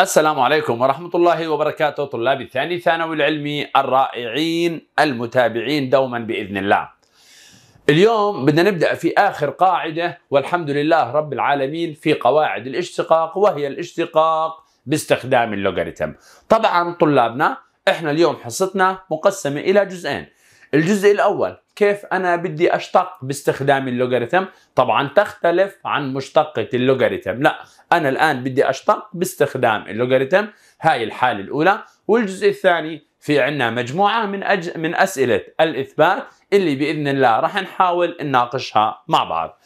السلام عليكم ورحمة الله وبركاته طلاب الثاني ثانوي العلمي الرائعين المتابعين دوما بإذن الله اليوم بدنا نبدأ في آخر قاعدة والحمد لله رب العالمين في قواعد الاشتقاق وهي الاشتقاق باستخدام اللوغاريتم طبعا طلابنا احنا اليوم حصتنا مقسمة إلى جزئين الجزء الأول كيف أنا بدي أشتق باستخدام اللوغاريتم طبعا تختلف عن مشتقة اللوغاريتم لا أنا الآن بدي أشتق باستخدام اللوغاريتم هاي الحالة الأولى والجزء الثاني في عنا مجموعة من أج... من أسئلة الإثبات اللي بإذن الله رح نحاول نناقشها مع بعض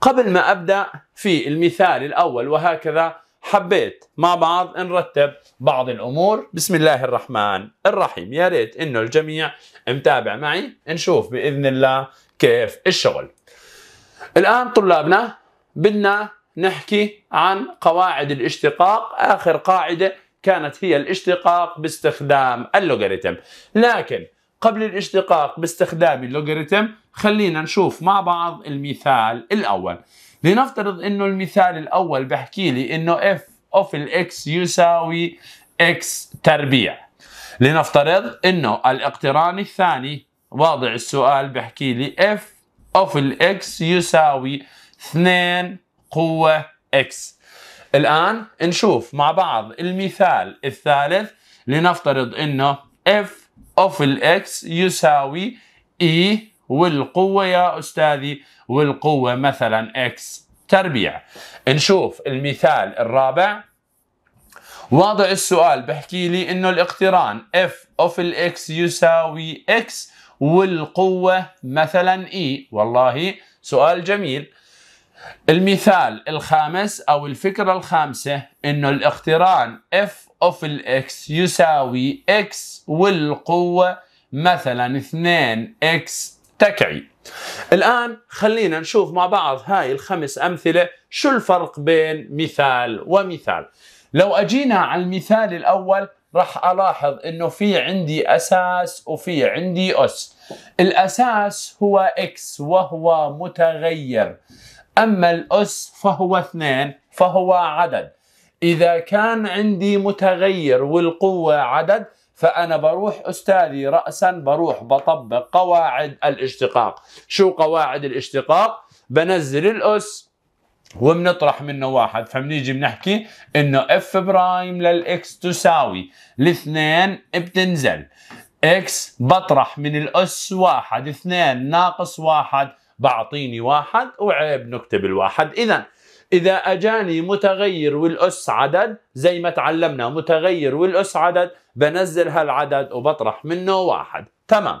قبل ما أبدأ في المثال الأول وهكذا حبيت مع بعض نرتب بعض الامور بسم الله الرحمن الرحيم يا ريت انه الجميع متابع معي نشوف باذن الله كيف الشغل الان طلابنا بدنا نحكي عن قواعد الاشتقاق اخر قاعده كانت هي الاشتقاق باستخدام اللوغاريتم لكن قبل الاشتقاق باستخدام اللوغاريتم خلينا نشوف مع بعض المثال الاول لنفترض انه المثال الاول بحكي لي انه اف اوف الاكس يساوي اكس تربيع لنفترض انه الاقتران الثاني واضع السؤال بحكي لي اف اوف الاكس يساوي 2 قوة اكس الان نشوف مع بعض المثال الثالث لنفترض انه اف اوف الاكس يساوي اي e والقوة يا أستاذي والقوة مثلا إكس تربيع نشوف المثال الرابع واضع السؤال بحكي لي انه الاقتران اف اوف الاكس يساوي اكس والقوة مثلا اي e. والله سؤال جميل المثال الخامس او الفكرة الخامسة انه الاقتران اف اوف الاكس يساوي اكس والقوة مثلا 2 اكس تكعي الآن خلينا نشوف مع بعض هاي الخمس أمثلة شو الفرق بين مثال ومثال لو أجينا على المثال الأول راح ألاحظ أنه في عندي أساس وفي عندي أس الأساس هو X وهو متغير أما الأس فهو اثنين فهو عدد إذا كان عندي متغير والقوة عدد فأنا بروح أستاذي رأسا بروح بطبق قواعد الاشتقاق شو قواعد الاشتقاق؟ بنزل الأس وبنطرح منه واحد فبنيجي بنحكي انه اف برايم للاكس تساوي الاثنين بتنزل اكس بطرح من الاس واحد اثنين ناقص واحد بعطيني واحد وعيب نكتب الواحد اذا إذا أجاني متغير والأس عدد زي ما تعلمنا متغير والأس عدد بنزل هالعدد وبطرح منه واحد تمام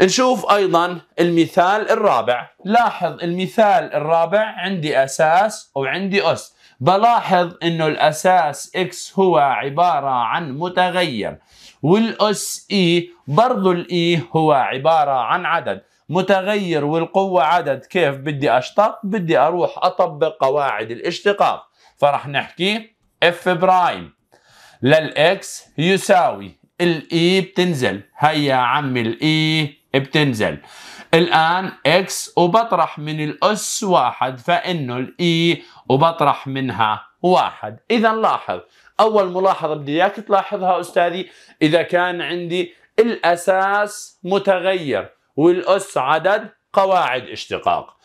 نشوف ايضا المثال الرابع لاحظ المثال الرابع عندي اساس وعندي اس بلاحظ انه الاساس x هو عبارة عن متغير والاس e برضو الاي e هو عبارة عن عدد متغير والقوة عدد كيف بدي اشتق بدي اروح اطبق قواعد الاشتقاق فرح نحكي f برايم للإكس يساوي الإي بتنزل هيا عمي الإي بتنزل الآن إكس وبطرح من الأس واحد فإنه الإي وبطرح منها واحد إذا لاحظ أول ملاحظة بدي إياك تلاحظها أستاذي إذا كان عندي الأساس متغير والأس عدد قواعد اشتقاق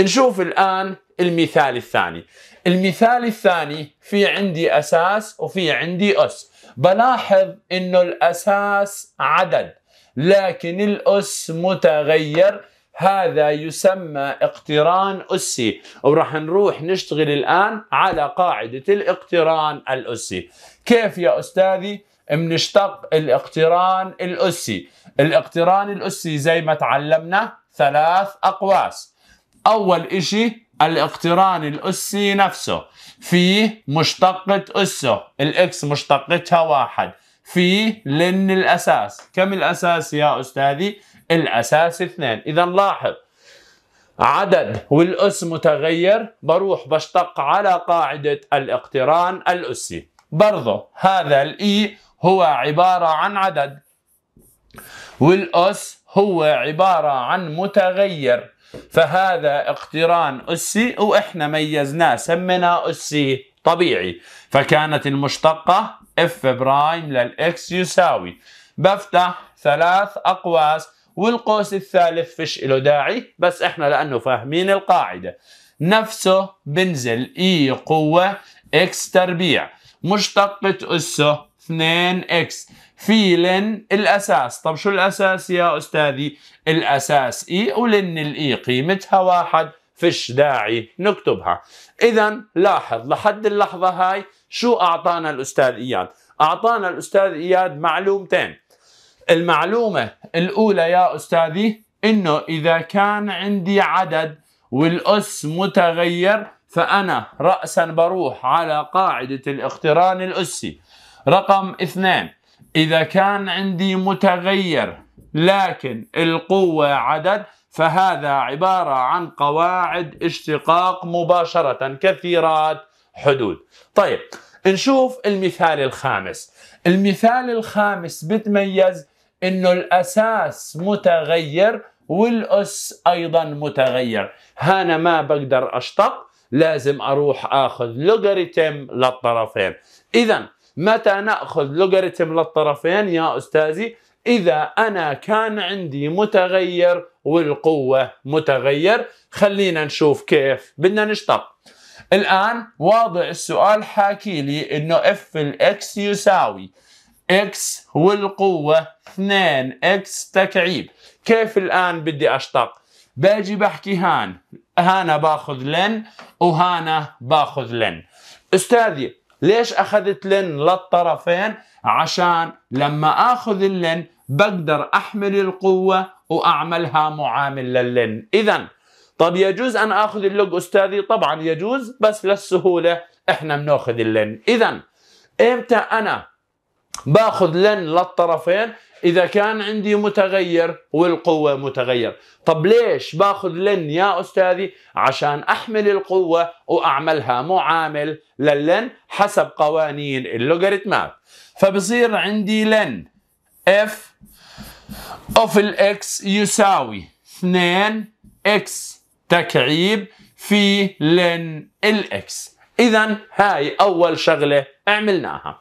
نشوف الآن المثال الثاني المثال الثاني في عندي أساس وفي عندي أس بلاحظ أنه الأساس عدد لكن الأس متغير هذا يسمى اقتران أسي وراح نروح نشتغل الآن على قاعدة الاقتران الأسي كيف يا أستاذي بنشتق الاقتران الأسي الاقتران الأسي زي ما تعلمنا ثلاث أقواس أول إشي الاقتران الأسي نفسه فيه مشتقة أسه الإكس مشتقتها واحد فيه لن الأساس كم الأساس يا أستاذي؟ الأساس اثنين إذا لاحظ عدد والأس متغير بروح بشتق على قاعدة الاقتران الأسي برضه هذا الإي هو عبارة عن عدد والأس هو عبارة عن متغير فهذا اقتران أسي وإحنا ميزناه سميناه أسي طبيعي فكانت المشتقة اف برايم للإكس يساوي بفتح ثلاث أقواس والقوس الثالث فش له داعي بس إحنا لأنه فاهمين القاعدة نفسه بنزل اي e قوة اكس تربيع مشتقة اسه 2 اكس فيلن الأساس طب شو الأساس يا أستاذي الأساس إي ولن الإي قيمتها واحد فش داعي نكتبها إذا لاحظ لحد اللحظة هاي شو أعطانا الأستاذ إياد أعطانا الأستاذ إياد معلومتين المعلومة الأولى يا أستاذي إنه إذا كان عندي عدد والأس متغير فأنا رأسا بروح على قاعدة الاقتران الأسي رقم اثنين إذا كان عندي متغير لكن القوة عدد فهذا عبارة عن قواعد اشتقاق مباشرة كثيرات حدود طيب نشوف المثال الخامس المثال الخامس بتميز انه الاساس متغير والاس ايضا متغير هنا ما بقدر اشتق لازم اروح اخذ لوغاريتم للطرفين اذا متى ناخذ لوغاريتم للطرفين يا استاذي اذا انا كان عندي متغير والقوه متغير خلينا نشوف كيف بدنا نشطب الان واضع السؤال حاكي لي انه اف الاكس يساوي اكس والقوه 2 اكس تكعيب كيف الان بدي اشطب باجي بحكي هان هانا باخذ لن وهانا باخذ لن استاذي ليش أخذت لن للطرفين عشان لما أخذ اللن بقدر أحمل القوة وأعملها معامل للن إذا طب يجوز أن أخذ اللوج أستاذي طبعا يجوز بس للسهولة إحنا بناخذ اللن إذا إمتى أنا باخذ لن للطرفين اذا كان عندي متغير والقوه متغير طب ليش باخذ لن يا استاذي عشان احمل القوه واعملها معامل للن حسب قوانين اللوغاريتمات فبصير عندي لن اف اوف الاكس يساوي 2 اكس تكعيب في لن الاكس اذا هاي اول شغله عملناها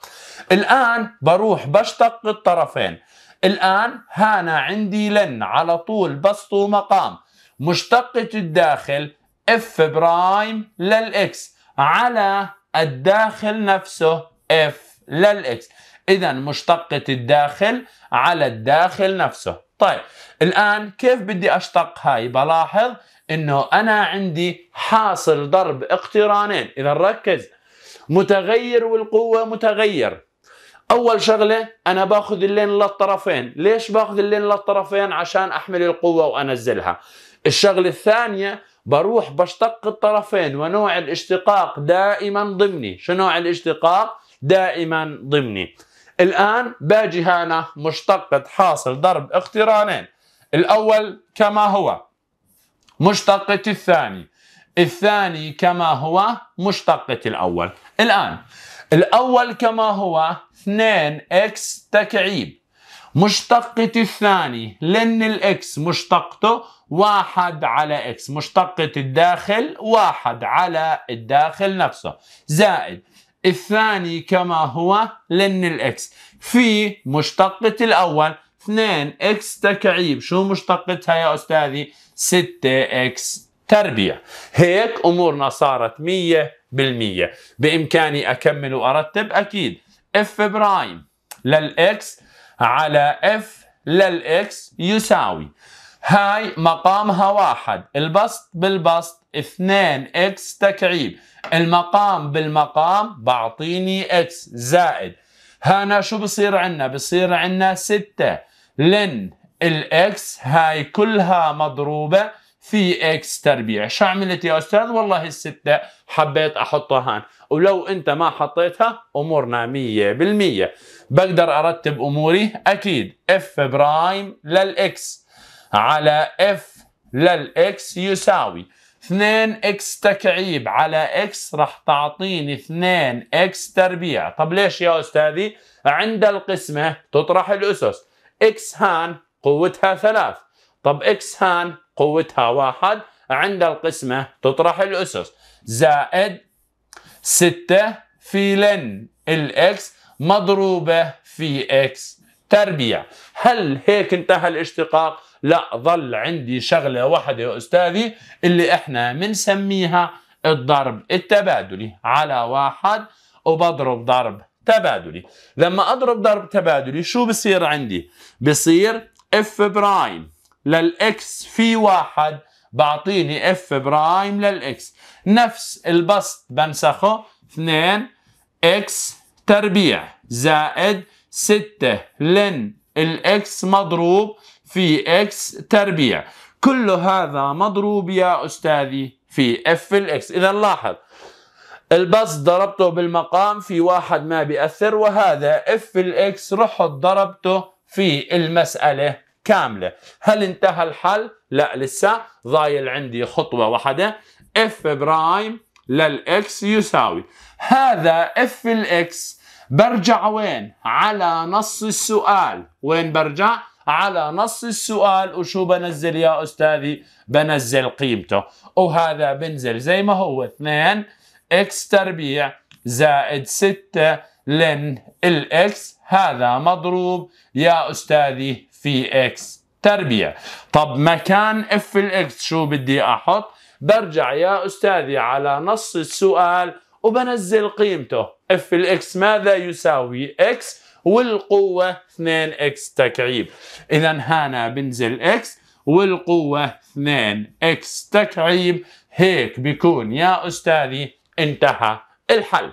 الآن بروح بشتق الطرفين الآن هانا عندي لن على طول بسطو مقام مشتقة الداخل اف برايم للإكس على الداخل نفسه اف للإكس إذا مشتقة الداخل على الداخل نفسه طيب الآن كيف بدي أشتق هاي بلاحظ إنه أنا عندي حاصل ضرب اقترانين إذا ركز متغير والقوة متغير اول شغله انا باخذ اللين للطرفين ليش باخذ اللين للطرفين عشان احمل القوه وانزلها الشغله الثانيه بروح بشتق الطرفين ونوع الاشتقاق دائما ضمني شو نوع الاشتقاق دائما ضمني الان باجي هنا مشتقة حاصل ضرب اقترانين الاول كما هو مشتقة الثاني الثاني كما هو مشتقة الاول الان الاول كما هو 2 اكس تكعيب مشتقة الثاني لأن الإكس مشتقته واحد على إكس مشتقة الداخل واحد على الداخل نفسه زائد الثاني كما هو لأن الإكس في مشتقة الأول 2 إكس تكعيب شو مشتقتها يا أستاذي 6 إكس تربيع هيك أمورنا صارت 100% بإمكاني أكمل وأرتب أكيد اف برايم للاكس على اف للاكس يساوي هاي مقامها واحد البسط بالبسط 2 اكس تكعيب المقام بالمقام بعطيني اكس زائد هنا شو بصير عندنا بصير عندنا 6 لن الاكس هاي كلها مضروبه في اكس تربيع شو عملت يا استاذ والله الستة حبيت احطها هان ولو انت ما حطيتها امورنا مية بالمية بقدر ارتب اموري اكيد اف برايم للاكس على اف للاكس يساوي 2 اكس تكعيب على اكس راح تعطيني 2 اكس تربيع طب ليش يا استاذي عند القسمة تطرح الاسس اكس هان قوتها ثلاث طب اكس هان قوتها واحد عند القسمة تطرح الأسس زائد ستة في لن الإكس مضروبة في إكس تربيع هل هيك انتهى الاشتقاق؟ لا ظل عندي شغلة واحدة يا أستاذي اللي احنا بنسميها الضرب التبادلي على واحد وبضرب ضرب تبادلي لما أضرب ضرب تبادلي شو بصير عندي؟ بصير اف برايم للإكس في واحد بعطيني اف برايم للإكس نفس البسط بنسخه 2 إكس تربيع زائد 6 لن الإكس مضروب في إكس تربيع كل هذا مضروب يا أستاذي في اف الإكس إذا لاحظ البسط ضربته بالمقام في واحد ما بيأثر وهذا اف الاكس رحت ضربته في المسألة كاملة هل انتهى الحل؟ لا لسه ضايل عندي خطوة واحدة اف برايم للإكس يساوي هذا اف الإكس برجع وين؟ على نص السؤال وين برجع؟ على نص السؤال وشو بنزل يا أستاذي؟ بنزل قيمته وهذا بنزل زي ما هو 2 اكس تربيع زائد 6 لن الاكس هذا مضروب يا أستاذي في اكس تربية طب مكان اف الاكس شو بدي احط برجع يا استاذي على نص السؤال وبنزل قيمته اف الاكس ماذا يساوي اكس والقوة 2x تكعيب إذا هنا بنزل اكس والقوة 2x تكعيب هيك بيكون يا أستاذي انتهى الحل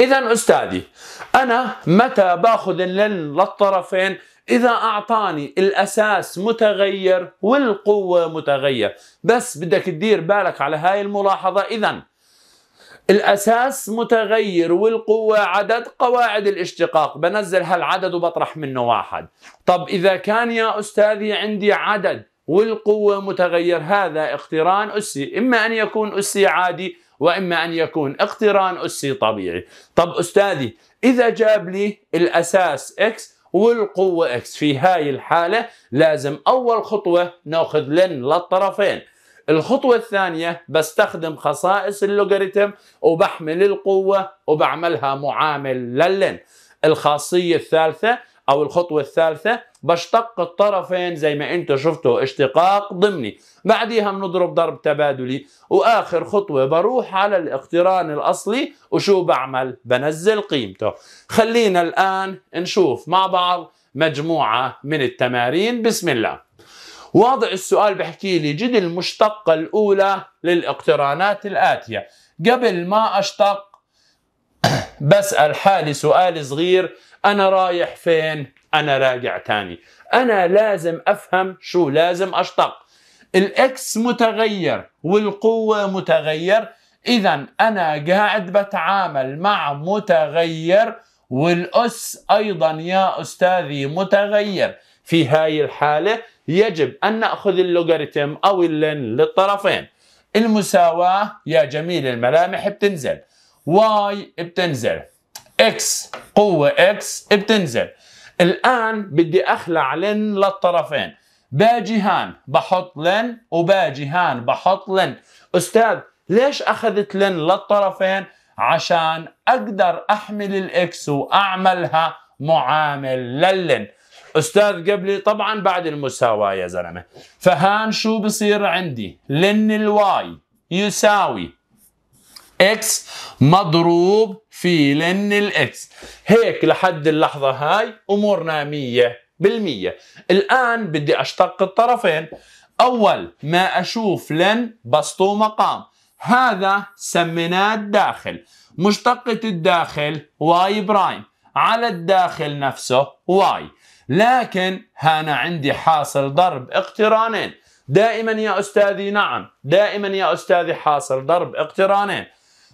إذا أستاذي أنا متى باخذ اللين للطرفين إذا أعطاني الأساس متغير والقوة متغير بس بدك تدير بالك على هاي الملاحظة إذا الأساس متغير والقوة عدد قواعد الاشتقاق بنزل هالعدد وبطرح منه واحد طب إذا كان يا أستاذي عندي عدد والقوة متغير هذا اقتران أسي إما أن يكون أسي عادي وإما أن يكون اقتران أسي طبيعي طب أستاذي إذا جاب لي الأساس X والقوة اكس في هاي الحالة لازم اول خطوة ناخذ لن للطرفين الخطوة الثانية بستخدم خصائص اللوغاريتم وبحمل القوة وبعملها معامل للن الخاصية الثالثة او الخطوه الثالثه بشتق الطرفين زي ما انتم شفتوا اشتقاق ضمني بعديها بنضرب ضرب تبادلي واخر خطوه بروح على الاقتران الاصلي وشو بعمل بنزل قيمته خلينا الان نشوف مع بعض مجموعه من التمارين بسم الله واضع السؤال بحكي لي جد المشتقة الأولى للاقترانات الآتية قبل ما أشتق بسأل حالي سؤال صغير انا رايح فين انا راجع تاني انا لازم افهم شو لازم اشتق الاكس متغير والقوه متغير اذا انا قاعد بتعامل مع متغير والاس ايضا يا استاذي متغير في هاي الحاله يجب ان ناخذ اللوغاريتم او اللين للطرفين المساواه يا جميل الملامح بتنزل واي بتنزل اكس قوه اكس بتنزل الان بدي اخلع لن للطرفين باجي هان بحط لن وباجي هان بحط لن استاذ ليش اخذت لن للطرفين عشان اقدر احمل الاكس واعملها معامل للن استاذ قبلي طبعا بعد المساواه يا زلمه فهان شو بصير عندي لن الواي يساوي اكس مضروب في لن الاكس هيك لحد اللحظة هاي امورنا مية بالمية الان بدي اشتق الطرفين اول ما اشوف لن بسطو مقام هذا سميناه الداخل مشتقة الداخل واي برايم على الداخل نفسه واي لكن هنا عندي حاصل ضرب اقترانين دائما يا أستاذي نعم دائما يا أستاذي حاصل ضرب اقترانين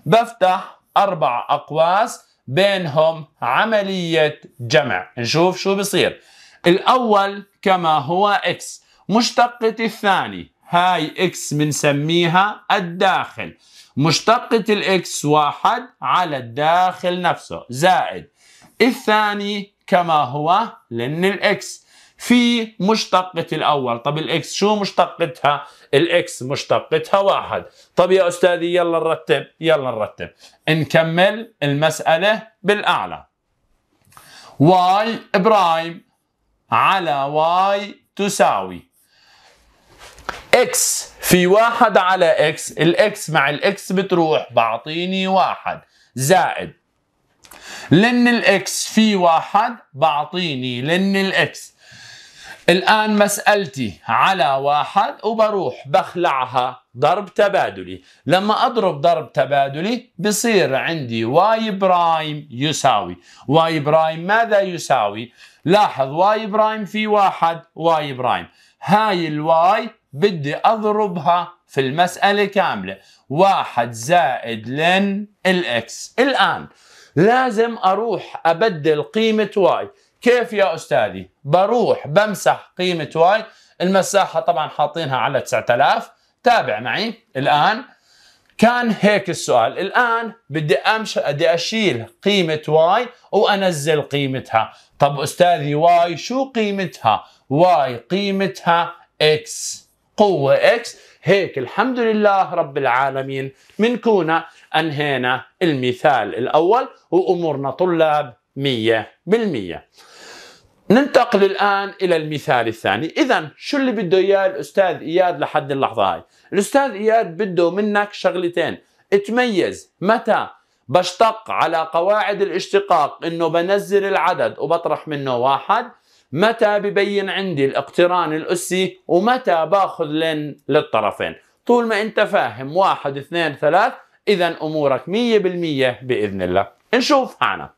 بفتح أربع أقواس بينهم عملية جمع نشوف شو بصير الأول كما هو إكس مشتقة الثاني هاي إكس بنسميها الداخل مشتقة الإكس واحد على الداخل نفسه زائد الثاني كما هو لن الإكس في مشتقة الأول طب الإكس شو مشتقتها؟ الإكس مشتقتها واحد طب يا أستاذي يلا نرتب يلا نرتب نكمل المسألة بالأعلى واي برايم على واي تساوي اكس في واحد على اكس الاكس مع الاكس بتروح بعطيني واحد زائد لن الاكس في واحد بعطيني لن الاكس الآن مسألتي على واحد وبروح بخلعها ضرب تبادلي لما أضرب ضرب تبادلي بصير عندي واي برايم يساوي واي برايم ماذا يساوي؟ لاحظ واي برايم في واحد واي برايم هاي الواي بدي أضربها في المسألة كاملة واحد زائد لن الإكس الآن لازم أروح أبدل قيمة واي كيف يا أستاذي بروح بمسح قيمة واي المساحة طبعا حاطينها على 9000 تابع معي الآن كان هيك السؤال الآن بدي أمشي بدي أشيل قيمة واي وأنزل قيمتها طب أستاذي واي شو قيمتها واي قيمتها إكس قوة إكس هيك الحمد لله رب العالمين كونا أنهينا المثال الأول وأمورنا طلاب 100%. ننتقل الآن إلى المثال الثاني إذا شو اللي بده إياه الأستاذ إياد لحد اللحظة هاي الأستاذ إياد بده منك شغلتين تميز متى بشتق على قواعد الاشتقاق انه بنزل العدد وبطرح منه واحد متى ببين عندي الاقتران الاسي ومتى باخذ لين للطرفين طول ما انت فاهم واحد اثنين ثلاث اذا امورك مية بالمية باذن الله نشوف عنك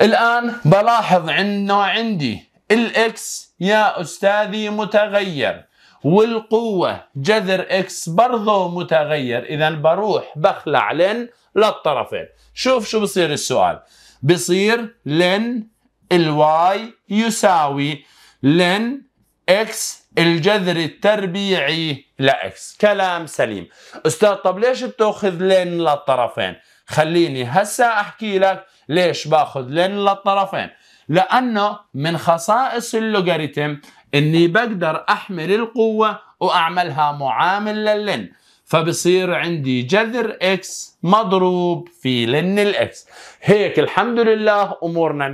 الآن بلاحظ أنه عندي الإكس يا أستاذي متغير والقوة جذر إكس برضه متغير إذا بروح بخلع لن للطرفين شوف شو بصير السؤال بصير لن الواي يساوي لن إكس الجذر التربيعي لإكس كلام سليم أستاذ طب ليش بتأخذ لن للطرفين خليني هسا أحكي لك ليش باخذ لين للطرفين لانه من خصائص اللوغاريتم اني بقدر احمل القوه واعملها معامل للن فبصير عندي جذر اكس مضروب في لن الاكس هيك الحمد لله امورنا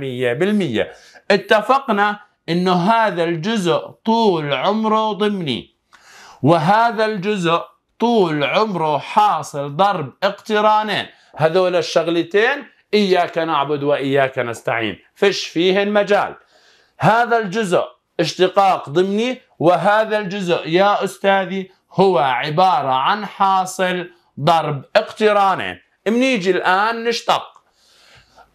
100% اتفقنا انه هذا الجزء طول عمره ضمني وهذا الجزء طول عمره حاصل ضرب اقترانين هذول الشغلتين إياك نعبد وإياك نستعين فش فيه المجال هذا الجزء اشتقاق ضمني وهذا الجزء يا أستاذي هو عبارة عن حاصل ضرب اقترانين منيجي الآن نشتق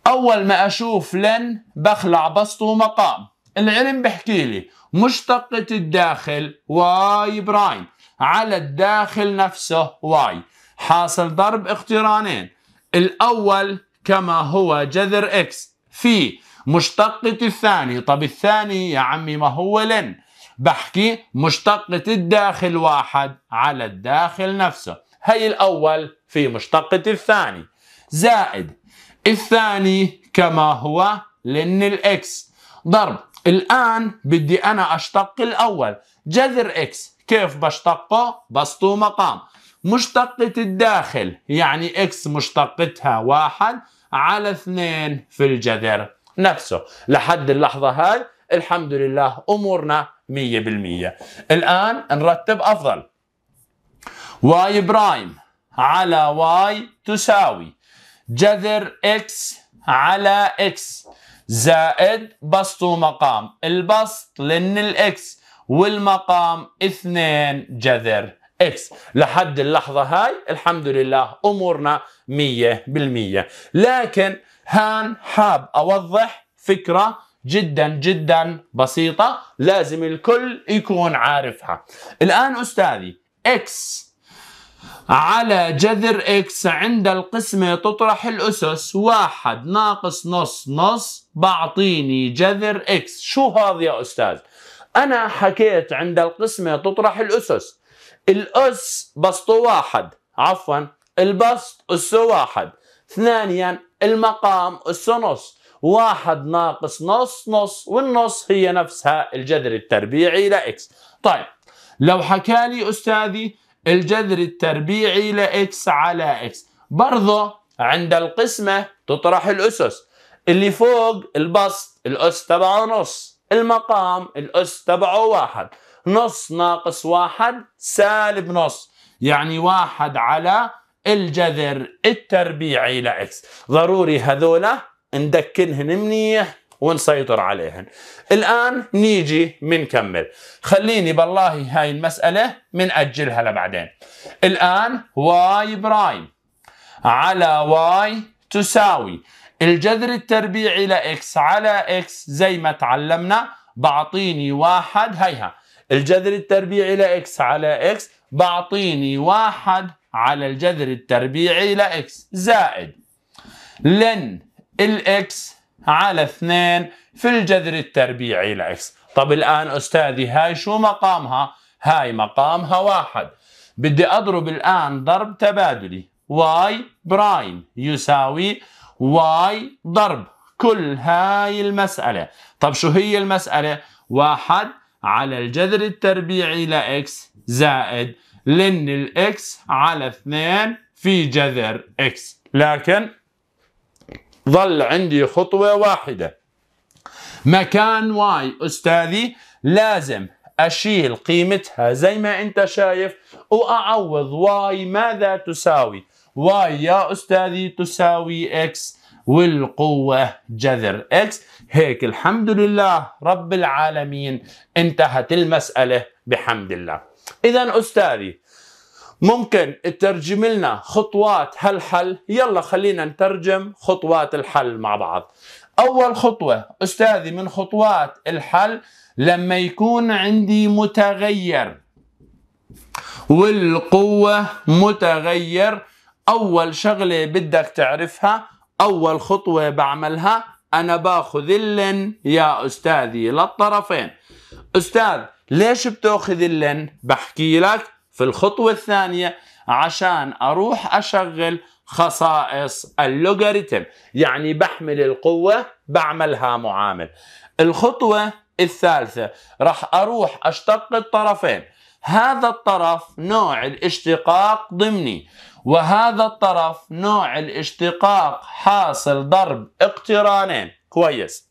أول ما أشوف لن بخلع بسط ومقام العلم بحكي لي مشتقة الداخل واي برايم على الداخل نفسه واي حاصل ضرب اقترانين الأول كما هو جذر إكس في مشتقة الثاني طب الثاني يا عمي ما هو لن بحكي مشتقة الداخل واحد على الداخل نفسه هي الأول في مشتقة الثاني زائد الثاني كما هو لن الإكس ضرب الآن بدي أنا أشتق الأول جذر إكس كيف بشتقه بسطو مقام مشتقة الداخل يعني إكس مشتقتها واحد على اثنين في الجذر نفسه لحد اللحظة هاي الحمد لله أمورنا مية بالمية الآن نرتب أفضل واي برايم على واي تساوي جذر اكس على اكس زائد بسط ومقام البسط لن الاكس والمقام اثنين جذر اكس لحد اللحظه هاي الحمد لله امورنا 100% لكن هان حاب اوضح فكره جدا جدا بسيطه لازم الكل يكون عارفها الان استاذي اكس على جذر اكس عند القسمة تطرح الأسس واحد ناقص نص نص بعطيني جذر اكس شو هذا يا أستاذ؟ أنا حكيت عند القسمة تطرح الأسس الأس بسطه واحد عفوا البسط أسه واحد ثانيا المقام أسه نص واحد ناقص نص نص والنص هي نفسها الجذر التربيعي لإكس طيب لو حكالي أستاذي الجذر التربيعي لإكس على إكس برضه عند القسمة تطرح الأسس اللي فوق البسط الأس تبعه نص المقام الأس تبعه واحد نص ناقص واحد سالب نص يعني واحد على الجذر التربيعي لإكس ضروري هذولا ندكنهن منيح ونسيطر عليهن الآن نيجي منكمل خليني بالله هاي المسألة منأجلها لبعدين الآن واي برايم على واي تساوي الجذر التربيعي لإكس على إكس زي ما تعلمنا بعطيني واحد هيها الجذر التربيعي لإكس على إكس بعطيني واحد على الجذر التربيعي لإكس زائد لن الإكس على اثنين في الجذر التربيعي لإكس طب الآن أستاذي هاي شو مقامها؟ هاي مقامها واحد بدي أضرب الآن ضرب تبادلي واي برايم يساوي واي ضرب كل هاي المسألة طب شو هي المسألة؟ واحد على الجذر التربيعي لإكس زائد لأن الإكس على 2 في جذر إكس لكن ظل عندي خطوة واحدة مكان واي أستاذي لازم أشيل قيمتها زي ما أنت شايف وأعوض واي ماذا تساوي واي يا أستاذي تساوي إكس والقوة جذر X هيك الحمد لله رب العالمين انتهت المسألة بحمد الله إذا أستاذي ممكن تترجم لنا خطوات هالحل يلا خلينا نترجم خطوات الحل مع بعض أول خطوة أستاذي من خطوات الحل لما يكون عندي متغير والقوة متغير أول شغلة بدك تعرفها اول خطوه بعملها انا باخذ اللن يا استاذي للطرفين استاذ ليش بتاخذ اللن بحكي لك في الخطوه الثانيه عشان اروح اشغل خصائص اللوغاريتم يعني بحمل القوه بعملها معامل الخطوه الثالثه راح اروح اشتق الطرفين هذا الطرف نوع الاشتقاق ضمني وهذا الطرف نوع الاشتقاق حاصل ضرب اقترانين كويس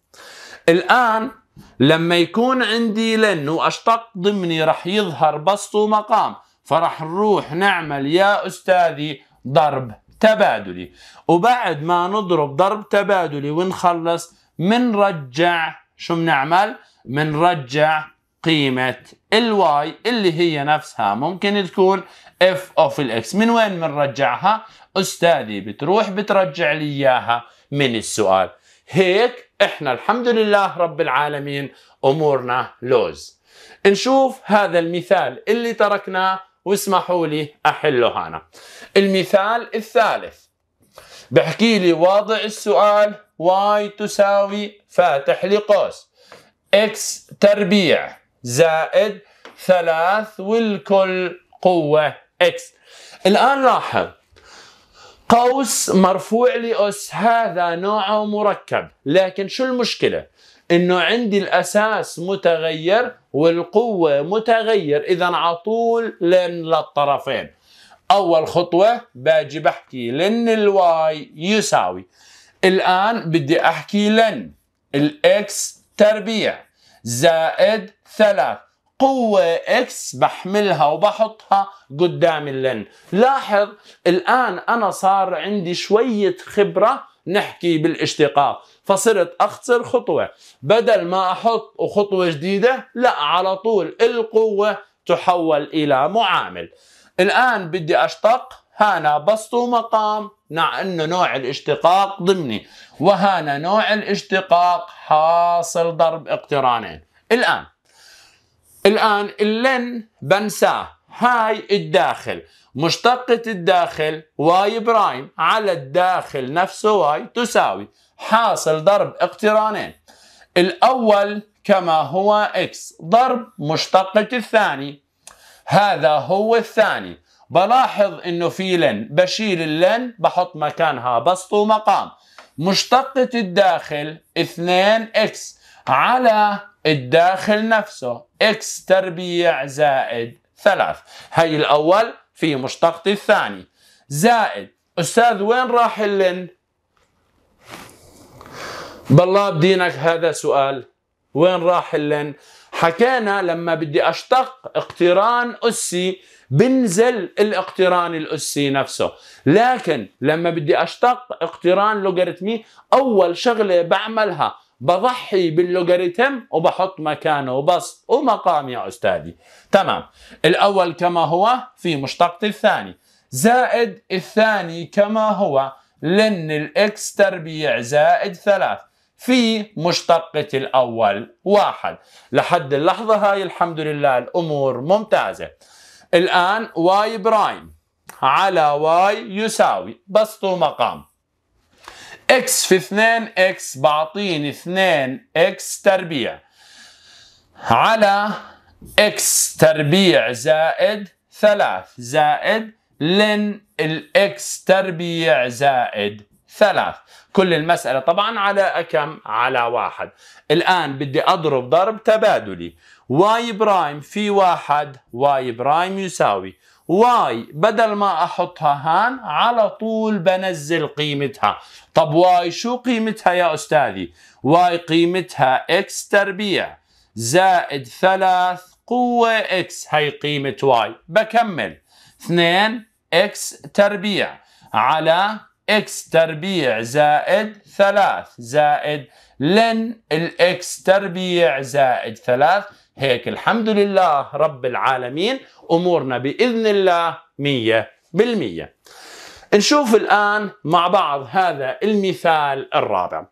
الآن لما يكون عندي لن واشتق ضمني رح يظهر بسط ومقام فرح نروح نعمل يا أستاذي ضرب تبادلي وبعد ما نضرب ضرب تبادلي ونخلص منرجع شو بنعمل؟ منرجع قيمة الواي اللي هي نفسها ممكن تكون اف اوف الاكس من وين بنرجعها استاذي بتروح بترجع لي اياها من السؤال هيك احنا الحمد لله رب العالمين امورنا لوز نشوف هذا المثال اللي تركناه واسمحوا لي احله هنا المثال الثالث بحكي لي واضع السؤال واي تساوي فاتح لقوس اكس تربيع زائد ثلاث والكل قوة X الآن لاحظ قوس مرفوع لأس هذا نوعه مركب لكن شو المشكلة انه عندي الاساس متغير والقوه متغير اذا عطول لن للطرفين اول خطوه باجي بحكي لن الواي يساوي الان بدي احكي لن الاكس تربيع زائد ثلاث قوة اكس بحملها وبحطها قدام اللن لاحظ الآن أنا صار عندي شوية خبرة نحكي بالاشتقاق فصرت أختصر خطوة بدل ما أحط خطوة جديدة لا على طول القوة تحول إلى معامل الآن بدي أشتق هنا بسط ومقام مع أنه نوع الاشتقاق ضمني وهنا نوع الاشتقاق حاصل ضرب اقترانين الآن الآن اللن بنساه هاي الداخل مشتقة الداخل واي برايم على الداخل نفسه واي تساوي حاصل ضرب اقترانين الأول كما هو إكس ضرب مشتقة الثاني هذا هو الثاني بلاحظ انه في لن بشيل اللن بحط مكانها بسط ومقام مشتقة الداخل 2 اكس على الداخل نفسه اكس تربيع زائد ثلاث هي الأول في مشتقة الثاني زائد أستاذ وين راح اللن؟ بالله بدينك هذا سؤال وين راح اللن؟ حكينا لما بدي أشتق اقتران أسي بنزل الاقتران الأسي نفسه لكن لما بدي أشتق اقتران لوغاريتمي أول شغلة بعملها بضحي باللوغاريتم وبحط مكانه وبس ومقام يا أستاذي تمام الأول كما هو في مشتقة الثاني زائد الثاني كما هو لأن الإكس تربيع زائد ثلاث في مشتقة الأول واحد لحد اللحظة هاي الحمد لله الأمور ممتازة الآن واي برايم على واي يساوي بسط مقام اكس في 2 اكس بعطيني 2 اكس تربيع على اكس تربيع زائد 3 زائد لن الاكس تربيع زائد 3 كل المسألة طبعا على كم؟ على واحد الآن بدي أضرب ضرب تبادلي واي برايم في واحد واي برايم يساوي واي بدل ما احطها هان على طول بنزل قيمتها طب واي شو قيمتها يا استاذي واي قيمتها اكس تربيع زائد ثلاث قوة اكس هي قيمة واي بكمل اثنين اكس تربيع على اكس تربيع زائد ثلاث زائد لن الاكس تربيع زائد ثلاث هيك الحمد لله رب العالمين أمورنا بإذن الله مية بالمية نشوف الآن مع بعض هذا المثال الرابع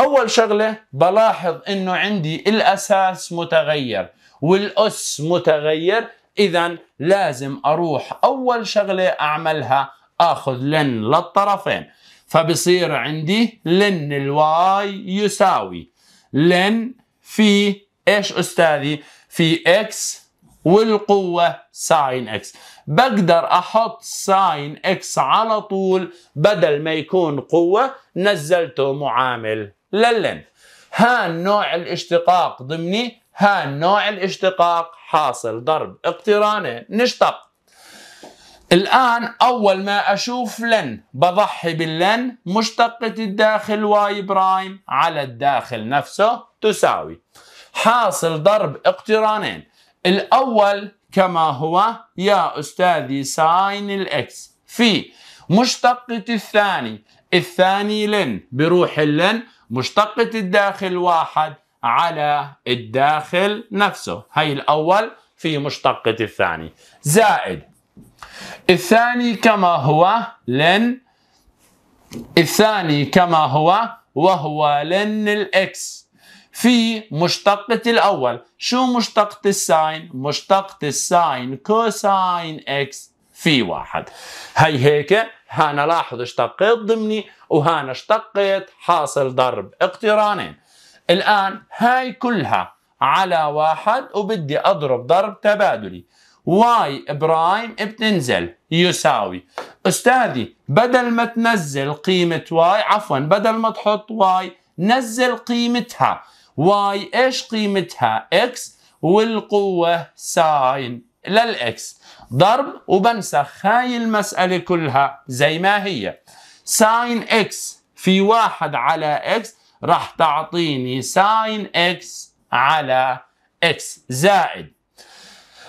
أول شغلة بلاحظ أنه عندي الأساس متغير والأس متغير إذا لازم أروح أول شغلة أعملها أخذ لن للطرفين فبصير عندي لن الواي يساوي لن في ايش استاذي في اكس والقوة ساين اكس بقدر احط ساين اكس على طول بدل ما يكون قوة نزلته معامل للن هان نوع الاشتقاق ضمني هان نوع الاشتقاق حاصل ضرب اقترانه نشتق الآن أول ما أشوف لن بضحي باللن مشتقة الداخل واي برايم على الداخل نفسه تساوي حاصل ضرب اقترانين الأول كما هو يا أستاذي ساين الإكس في مشتقة الثاني الثاني لن بروح اللن مشتقة الداخل واحد على الداخل نفسه هي الأول في مشتقة الثاني زائد الثاني كما هو لن الثاني كما هو وهو لن الإكس في مشتقة الأول شو مشتقة الساين؟ مشتقة الساين كوساين إكس في واحد هي هيك هنا لاحظ اشتقيت ضمني وهنا اشتقيت حاصل ضرب اقترانين الآن هاي كلها على واحد وبدي أضرب ضرب تبادلي واي برايم بتنزل يساوي أستاذي بدل ما تنزل قيمة واي عفوا بدل ما تحط واي نزل قيمتها واي ايش قيمتها اكس والقوة ساين للاكس ضرب وبنسخ هاي المسألة كلها زي ما هي ساين اكس في واحد على اكس راح تعطيني ساين اكس على اكس زائد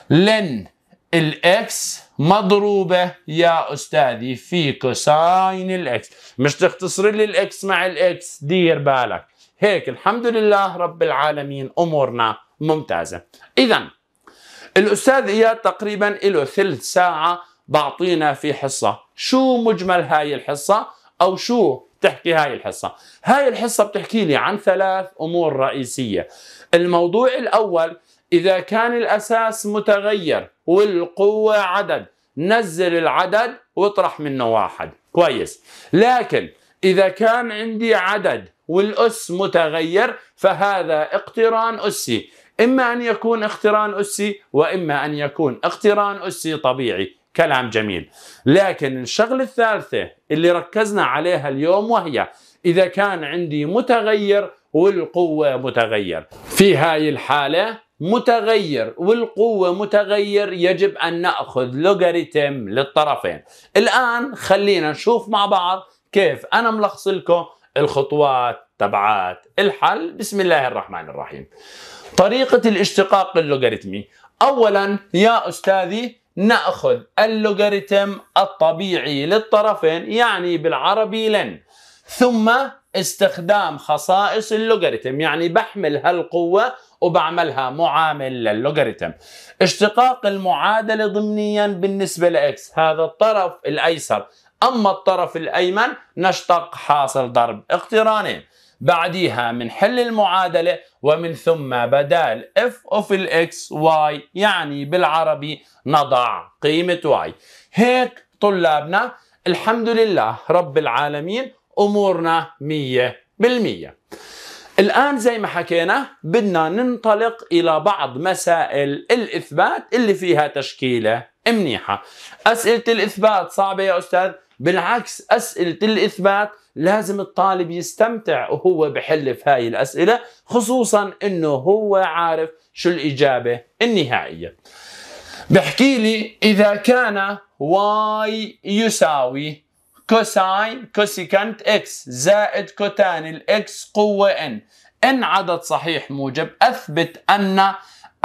لن الاكس مضروبة يا أستاذي في كوساين الاكس مش تختصر لي الاكس مع الاكس دير بالك هيك الحمد لله رب العالمين امورنا ممتازه اذا الاستاذ اياد تقريبا له ثلث ساعه بعطينا في حصه شو مجمل هاي الحصه او شو تحكي هاي الحصه هاي الحصه بتحكي لي عن ثلاث امور رئيسيه الموضوع الاول اذا كان الاساس متغير والقوه عدد نزل العدد واطرح منه واحد كويس لكن اذا كان عندي عدد والأس متغير فهذا اقتران أسي إما أن يكون اقتران أسي وإما أن يكون اقتران أسي طبيعي كلام جميل لكن الشغلة الثالثة اللي ركزنا عليها اليوم وهي إذا كان عندي متغير والقوة متغير في هاي الحالة متغير والقوة متغير يجب أن نأخذ لوغاريتم للطرفين الآن خلينا نشوف مع بعض كيف أنا ملخص لكم الخطوات تبعات الحل بسم الله الرحمن الرحيم طريقة الاشتقاق اللوغاريتمي أولا يا أستاذي نأخذ اللوغاريتم الطبيعي للطرفين يعني بالعربي لن ثم استخدام خصائص اللوغاريتم يعني بحمل هالقوة وبعملها معامل للوغاريتم اشتقاق المعادلة ضمنيا بالنسبة لإكس هذا الطرف الأيسر أما الطرف الأيمن نشتق حاصل ضرب اقتراني بعديها حل المعادلة ومن ثم بدال f of x y يعني بالعربي نضع قيمة y هيك طلابنا الحمد لله رب العالمين أمورنا 100% الآن زي ما حكينا بدنا ننطلق إلى بعض مسائل الإثبات اللي فيها تشكيلة منيحة أسئلة الإثبات صعبة يا أستاذ بالعكس أسئلة الإثبات لازم الطالب يستمتع وهو بحل في هاي الأسئلة خصوصا أنه هو عارف شو الإجابة النهائية بحكي لي إذا كان y يساوي كوساين كوسيكانت اكس زائد كوتان الاكس قوة n ان عدد صحيح موجب اثبت ان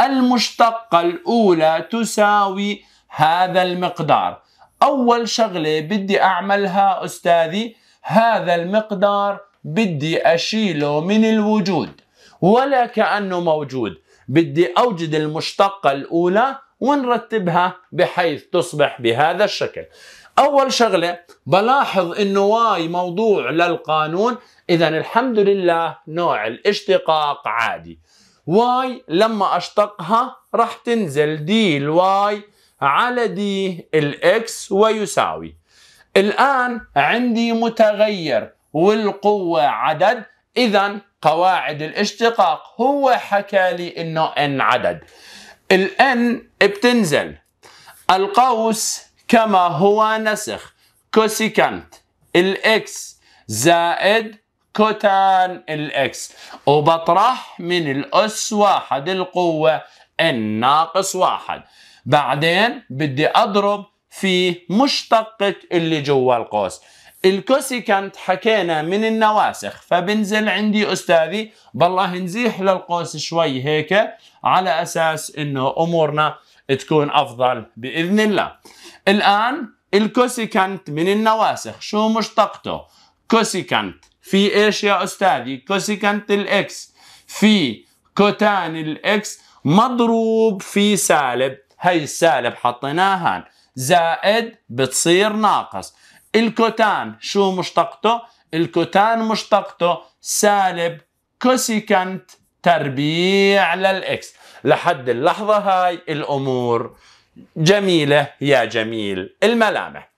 المشتقة الاولى تساوي هذا المقدار أول شغلة بدي أعملها أستاذي هذا المقدار بدي أشيله من الوجود ولا كأنه موجود بدي أوجد المشتقة الأولى ونرتبها بحيث تصبح بهذا الشكل أول شغلة بلاحظ إنه واي موضوع للقانون إذا الحمد لله نوع الاشتقاق عادي واي لما أشتقها رح تنزل دي الواي على دي الإكس ويساوي الآن عندي متغير والقوة عدد إذا قواعد الاشتقاق هو حكى لي إنه إن عدد الإن بتنزل القوس كما هو نسخ كوسيكانت الإكس زائد كوتان الإكس وبطرح من الأس واحد القوة ان ناقص واحد بعدين بدي أضرب في مشتقة اللي جوا القوس الكوسيكانت حكينا من النواسخ فبنزل عندي أستاذي بالله نزيح للقوس شوي هيك على أساس إنه أمورنا تكون أفضل بإذن الله الآن الكوسيكانت من النواسخ شو مشتقته كوسيكانت في إيش يا أستاذي كوسيكانت الإكس في كوتان الإكس مضروب في سالب هي السالب حطيناها هان زائد بتصير ناقص الكوتان شو مشتقته الكوتان مشتقته سالب كوسيكانت تربيع للإكس لحد اللحظة هاي الأمور جميلة يا جميل الملامح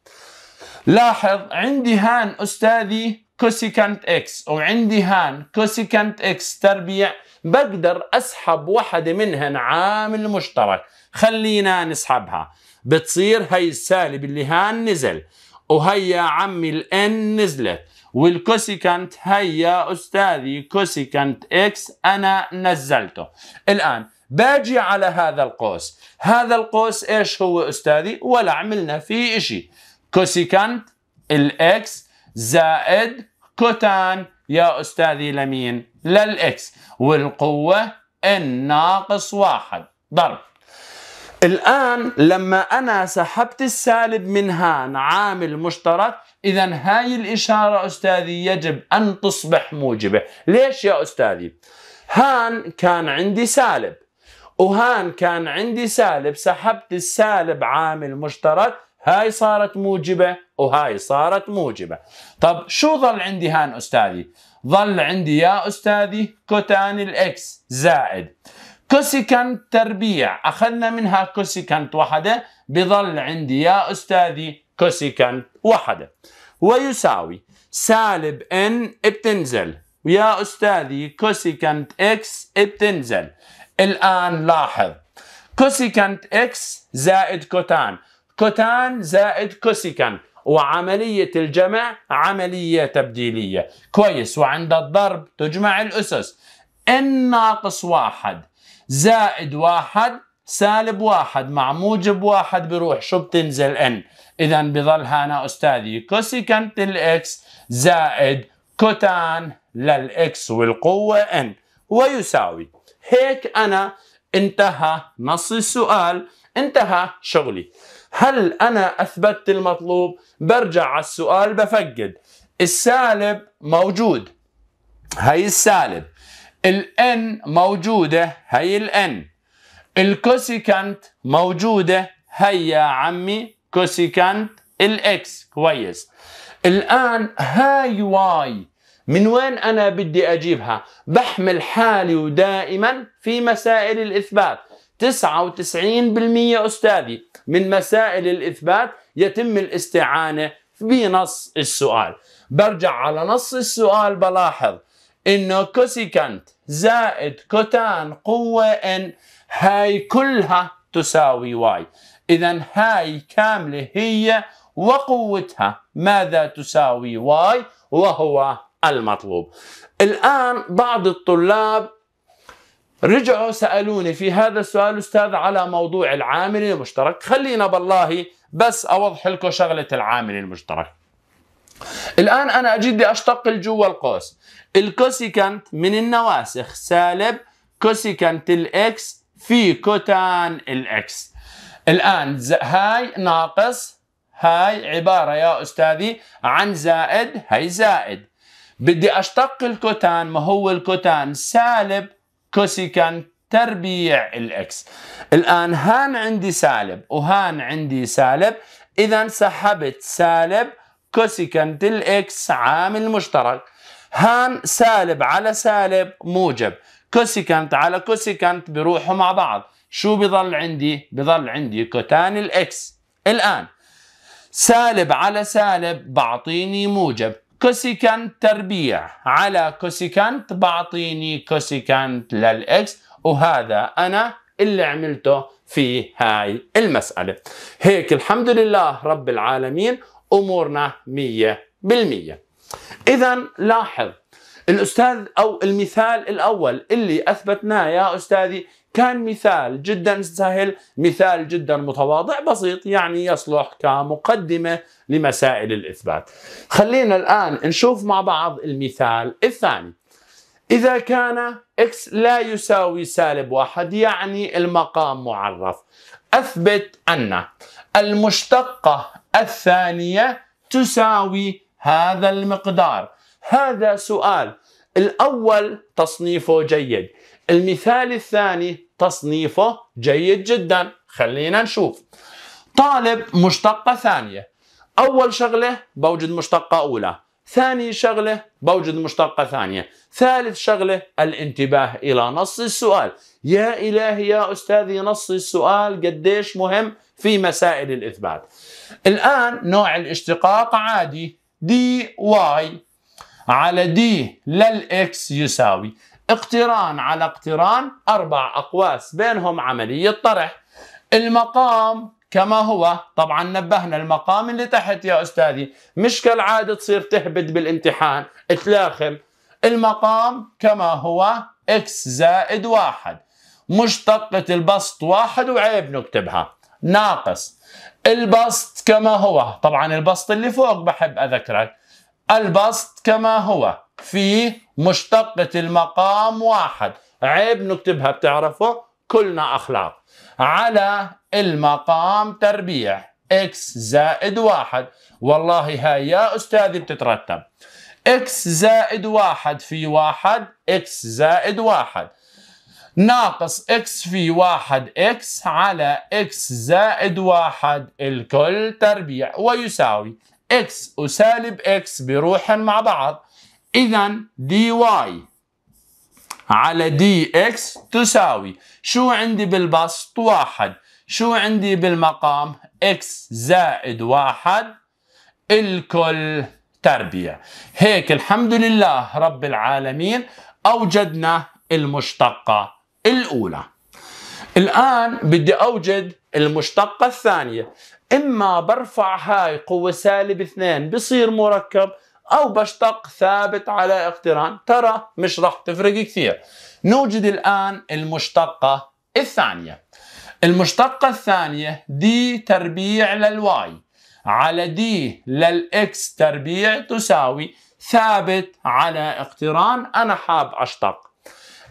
لاحظ عندي هان أستاذي كوسيكانت إكس وعندي هان كوسيكانت إكس تربيع بقدر أسحب واحدة منهن عامل مشترك خلينا نسحبها بتصير هي السالب اللي هان نزل وهي يا عمي الان نزلت والكوسيكانت هيا أستاذي كوسيكانت إكس أنا نزلته الآن باجي على هذا القوس هذا القوس إيش هو أستاذي ولا عملنا فيه إشي كوسيكانت الإكس زائد كوتان يا أستاذي لمين للإكس والقوة ان ناقص واحد ضرب الآن لما أنا سحبت السالب من هان عامل مشترك إذا هاي الإشارة أستاذي يجب أن تصبح موجبة ليش يا أستاذي؟ هان كان عندي سالب وهان كان عندي سالب سحبت السالب عامل مشترك هاي صارت موجبة وهاي صارت موجبة طب شو ظل عندي هان أستاذي؟ ظل عندي يا أستاذي كوتان الإكس زائد كوسيكانت تربيع أخذنا منها كوسيكانت واحدة بظل عندي يا أستاذي كوسيكانت واحدة ويساوي سالب ان بتنزل ويا أستاذي كوسيكانت اكس بتنزل الآن لاحظ كوسيكانت اكس زائد كوتان كوتان زائد كوسيكانت وعملية الجمع عملية تبديلية كويس وعند الضرب تجمع الأسس ان ناقص واحد زائد واحد سالب واحد مع موجب واحد بروح شو بتنزل ان اذا بظلها انا استاذي كوسيكنت الاكس زائد كوتان للاكس والقوه ان ويساوي هيك انا انتهى نص السؤال انتهى شغلي هل انا اثبتت المطلوب برجع على السؤال بفقد السالب موجود هي السالب الان موجودة هي الان الكوسيكانت موجودة هي يا عمي كوسيكانت الاكس كويس الان هاي واي من وين انا بدي اجيبها بحمل حالي ودائما في مسائل الاثبات 99% استاذي من مسائل الاثبات يتم الاستعانه بنص السؤال برجع على نص السؤال بلاحظ انه كوسيكانت زائد كوتان قوة ان هاي كلها تساوي واي إذا هاي كاملة هي وقوتها ماذا تساوي واي وهو المطلوب الآن بعض الطلاب رجعوا سألوني في هذا السؤال أستاذ على موضوع العامل المشترك خلينا بالله بس أوضح لكم شغلة العامل المشترك الآن أنا أجد أشتق أشتقل جوا القوس الكوسيكانت من النواسخ سالب كوسيكانت الإكس في كوتان الإكس الآن هاي ناقص هاي عبارة يا أستاذي عن زائد هاي زائد بدي أشتق الكوتان ما هو الكوتان سالب كوسيكانت تربيع الإكس الآن هان عندي سالب وهان عندي سالب إذا سحبت سالب كوسيكنت الاكس عامل مشترك هان سالب على سالب موجب كوسيكنت على كوسيكنت بيروحوا مع بعض شو بضل عندي بضل عندي كوتان الاكس الان سالب على سالب بعطيني موجب كوسيكنت تربيع على كوسيكنت بعطيني كوسيكنت للإكس وهذا أنا اللي عملته في هاي المسألة هيك الحمد لله رب العالمين امورنا 100% اذا لاحظ الاستاذ او المثال الاول اللي اثبتناه يا استاذي كان مثال جدا سهل مثال جدا متواضع بسيط يعني يصلح كمقدمه لمسائل الاثبات خلينا الان نشوف مع بعض المثال الثاني إذا كان x لا يساوي سالب واحد يعني المقام معرف أثبت أن المشتقة الثانية تساوي هذا المقدار هذا سؤال الأول تصنيفه جيد المثال الثاني تصنيفه جيد جدا خلينا نشوف طالب مشتقة ثانية أول شغلة بوجد مشتقة أولى ثاني شغلة بوجد مشتقة ثانية ثالث شغلة الانتباه إلى نص السؤال يا إلهي يا أستاذي نص السؤال قديش مهم في مسائل الإثبات الآن نوع الاشتقاق عادي دي واي على دي للإكس يساوي اقتران على اقتران أربع أقواس بينهم عملية طرح المقام كما هو طبعا نبهنا المقام اللي تحت يا أستاذي مش كالعادة تصير تهبد بالامتحان تلاخم المقام كما هو إكس زائد واحد مشتقة البسط واحد وعيب نكتبها ناقص البسط كما هو طبعا البسط اللي فوق بحب أذكرك البسط كما هو في مشتقة المقام واحد عيب نكتبها بتعرفه كلنا أخلاق على المقام تربيع اكس زائد واحد والله هاي يا أستاذي بتترتب اكس زائد واحد في واحد اكس زائد واحد ناقص اكس في واحد اكس على اكس زائد واحد الكل تربيع ويساوي اكس وسالب اكس بروحن مع بعض اذا دي واي على دي اكس تساوي شو عندي بالبسط واحد شو عندي بالمقام اكس زائد واحد الكل تربيع هيك الحمد لله رب العالمين أوجدنا المشتقة الأولى الآن بدي أوجد المشتقة الثانية إما برفع هاي قوة سالب اثنين بصير مركب أو بشتق ثابت على اقتران ترى مش رح تفرق كثير نوجد الآن المشتقة الثانية المشتقة الثانية دي تربيع للواي على دي للإكس تربيع تساوي ثابت على اقتران أنا حاب أشتق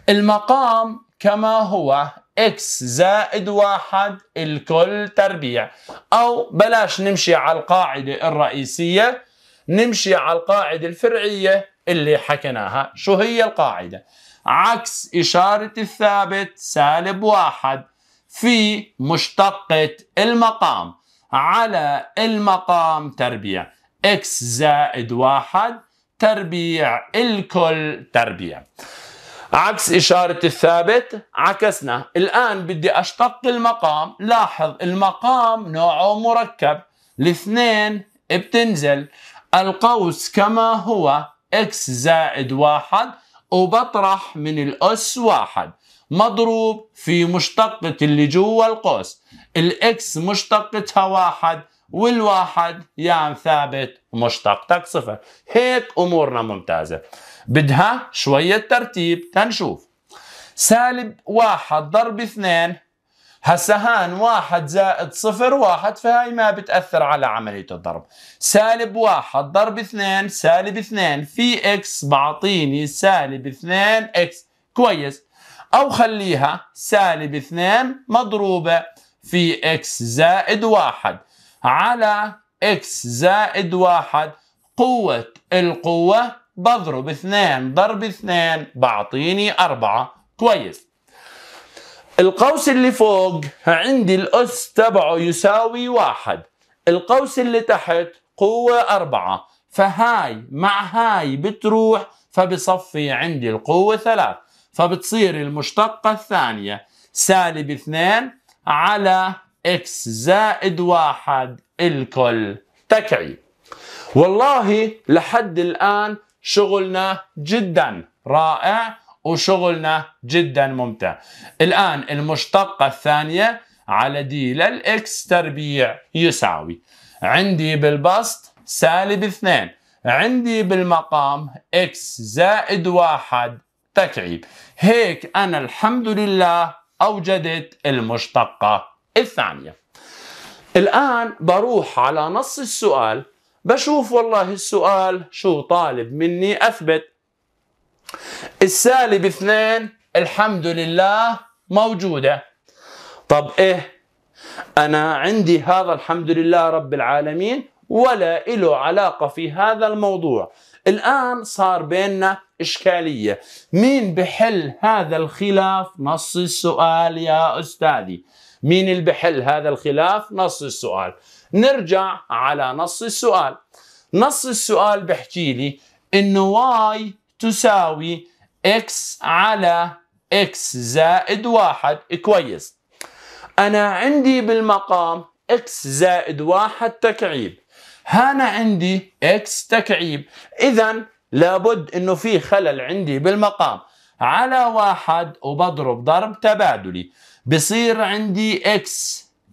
المقام كما هو اكس زائد واحد الكل تربيع او بلاش نمشي على القاعدة الرئيسية نمشي على القاعدة الفرعية اللي حكيناها شو هي القاعدة عكس إشارة الثابت سالب واحد في مشتقة المقام على المقام تربيع اكس زائد واحد تربيع الكل تربيع عكس إشارة الثابت عكسنا الآن بدي أشتق المقام لاحظ المقام نوعه مركب الاثنين بتنزل القوس كما هو x زائد واحد وبطرح من الأس واحد مضروب في مشتقة اللي جوا القوس الإكس مشتقتها واحد والواحد يعني ثابت مشتقتك صفر هيك أمورنا ممتازة بدها شوية ترتيب تنشوف سالب واحد ضرب اثنين هسا هان واحد زائد صفر واحد فهي ما بتأثر على عملية الضرب سالب واحد ضرب اثنين سالب اثنين في اكس بعطيني سالب اثنين اكس كويس أو خليها سالب اثنين مضروبة في اكس زائد واحد على اكس زائد واحد قوة القوة بضرب اثنان ضرب اثنان بعطيني أربعة كويس القوس اللي فوق عندي الأس تبعه يساوي واحد القوس اللي تحت قوة أربعة فهاي مع هاي بتروح فبصفي عندي القوة ثلاث فبتصير المشتقة الثانية سالب اثنان على اكس زائد واحد الكل تكعيب والله لحد الآن شغلنا جدا رائع وشغلنا جدا ممتع الآن المشتقة الثانية على دي للإكس تربيع يساوي عندي بالبسط سالب اثنين عندي بالمقام إكس زائد واحد تكعيب هيك أنا الحمد لله أوجدت المشتقة الثانية الآن بروح على نص السؤال بشوف والله السؤال شو طالب مني أثبت السالب اثنين الحمد لله موجودة طب إيه أنا عندي هذا الحمد لله رب العالمين ولا له علاقة في هذا الموضوع الآن صار بيننا إشكالية مين بحل هذا الخلاف نص السؤال يا أستاذي مين اللي بحل هذا الخلاف نص السؤال نرجع على نص السؤال نص السؤال بحكي لي انه y تساوي x على x زائد واحد كويس انا عندي بالمقام x زائد واحد تكعيب هنا عندي x تكعيب اذا لابد انه في خلل عندي بالمقام على واحد وبضرب ضرب تبادلي بصير عندي x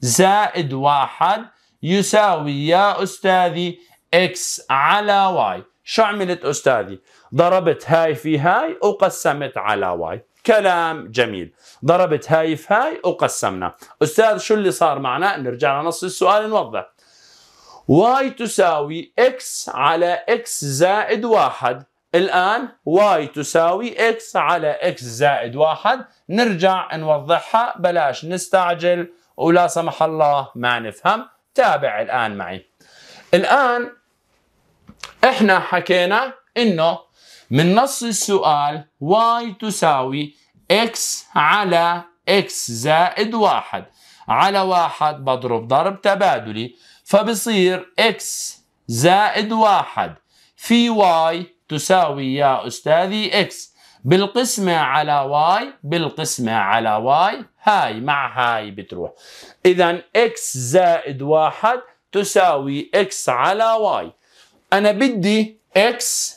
زائد واحد يساوي يا أستاذي X على Y شو عملت أستاذي؟ ضربت هاي في هاي وقسمت على Y كلام جميل ضربت هاي في هاي وقسمنا أستاذ شو اللي صار معنا؟ نرجع لنص السؤال نوضح y تساوي x على x زائد واحد الآن y تساوي x على x زائد واحد نرجع نوضحها بلاش نستعجل ولا سمح الله ما نفهم تابع الآن معي الآن إحنا حكينا إنه من نص السؤال y تساوي x على x زائد واحد على واحد بضرب ضرب تبادلي فبصير x زائد واحد في y تساوي يا أستاذي x بالقسمة على واي بالقسمة على واي هاي مع هاي بتروح إذا إكس زائد واحد تساوي إكس على واي أنا بدي إكس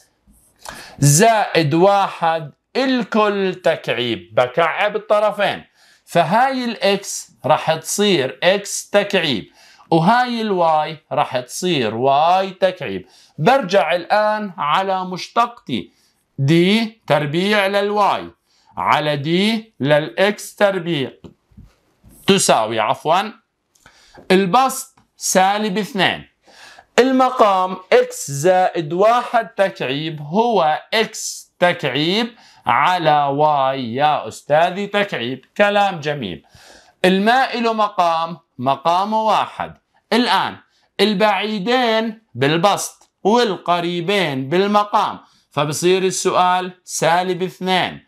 زائد واحد الكل تكعيب بكعب الطرفين فهاي الإكس رح تصير إكس تكعيب وهاي الواي رح تصير واي تكعيب برجع الآن على مشتقتي دي تربيع للواي على دي للإكس تربيع تساوي عفوا البسط سالب اثنان المقام x زائد واحد تكعيب هو x تكعيب على y يا أستاذي تكعيب كلام جميل الماء له مقام مقامه واحد الآن البعيدين بالبسط والقريبين بالمقام فبصير السؤال سالب اثنان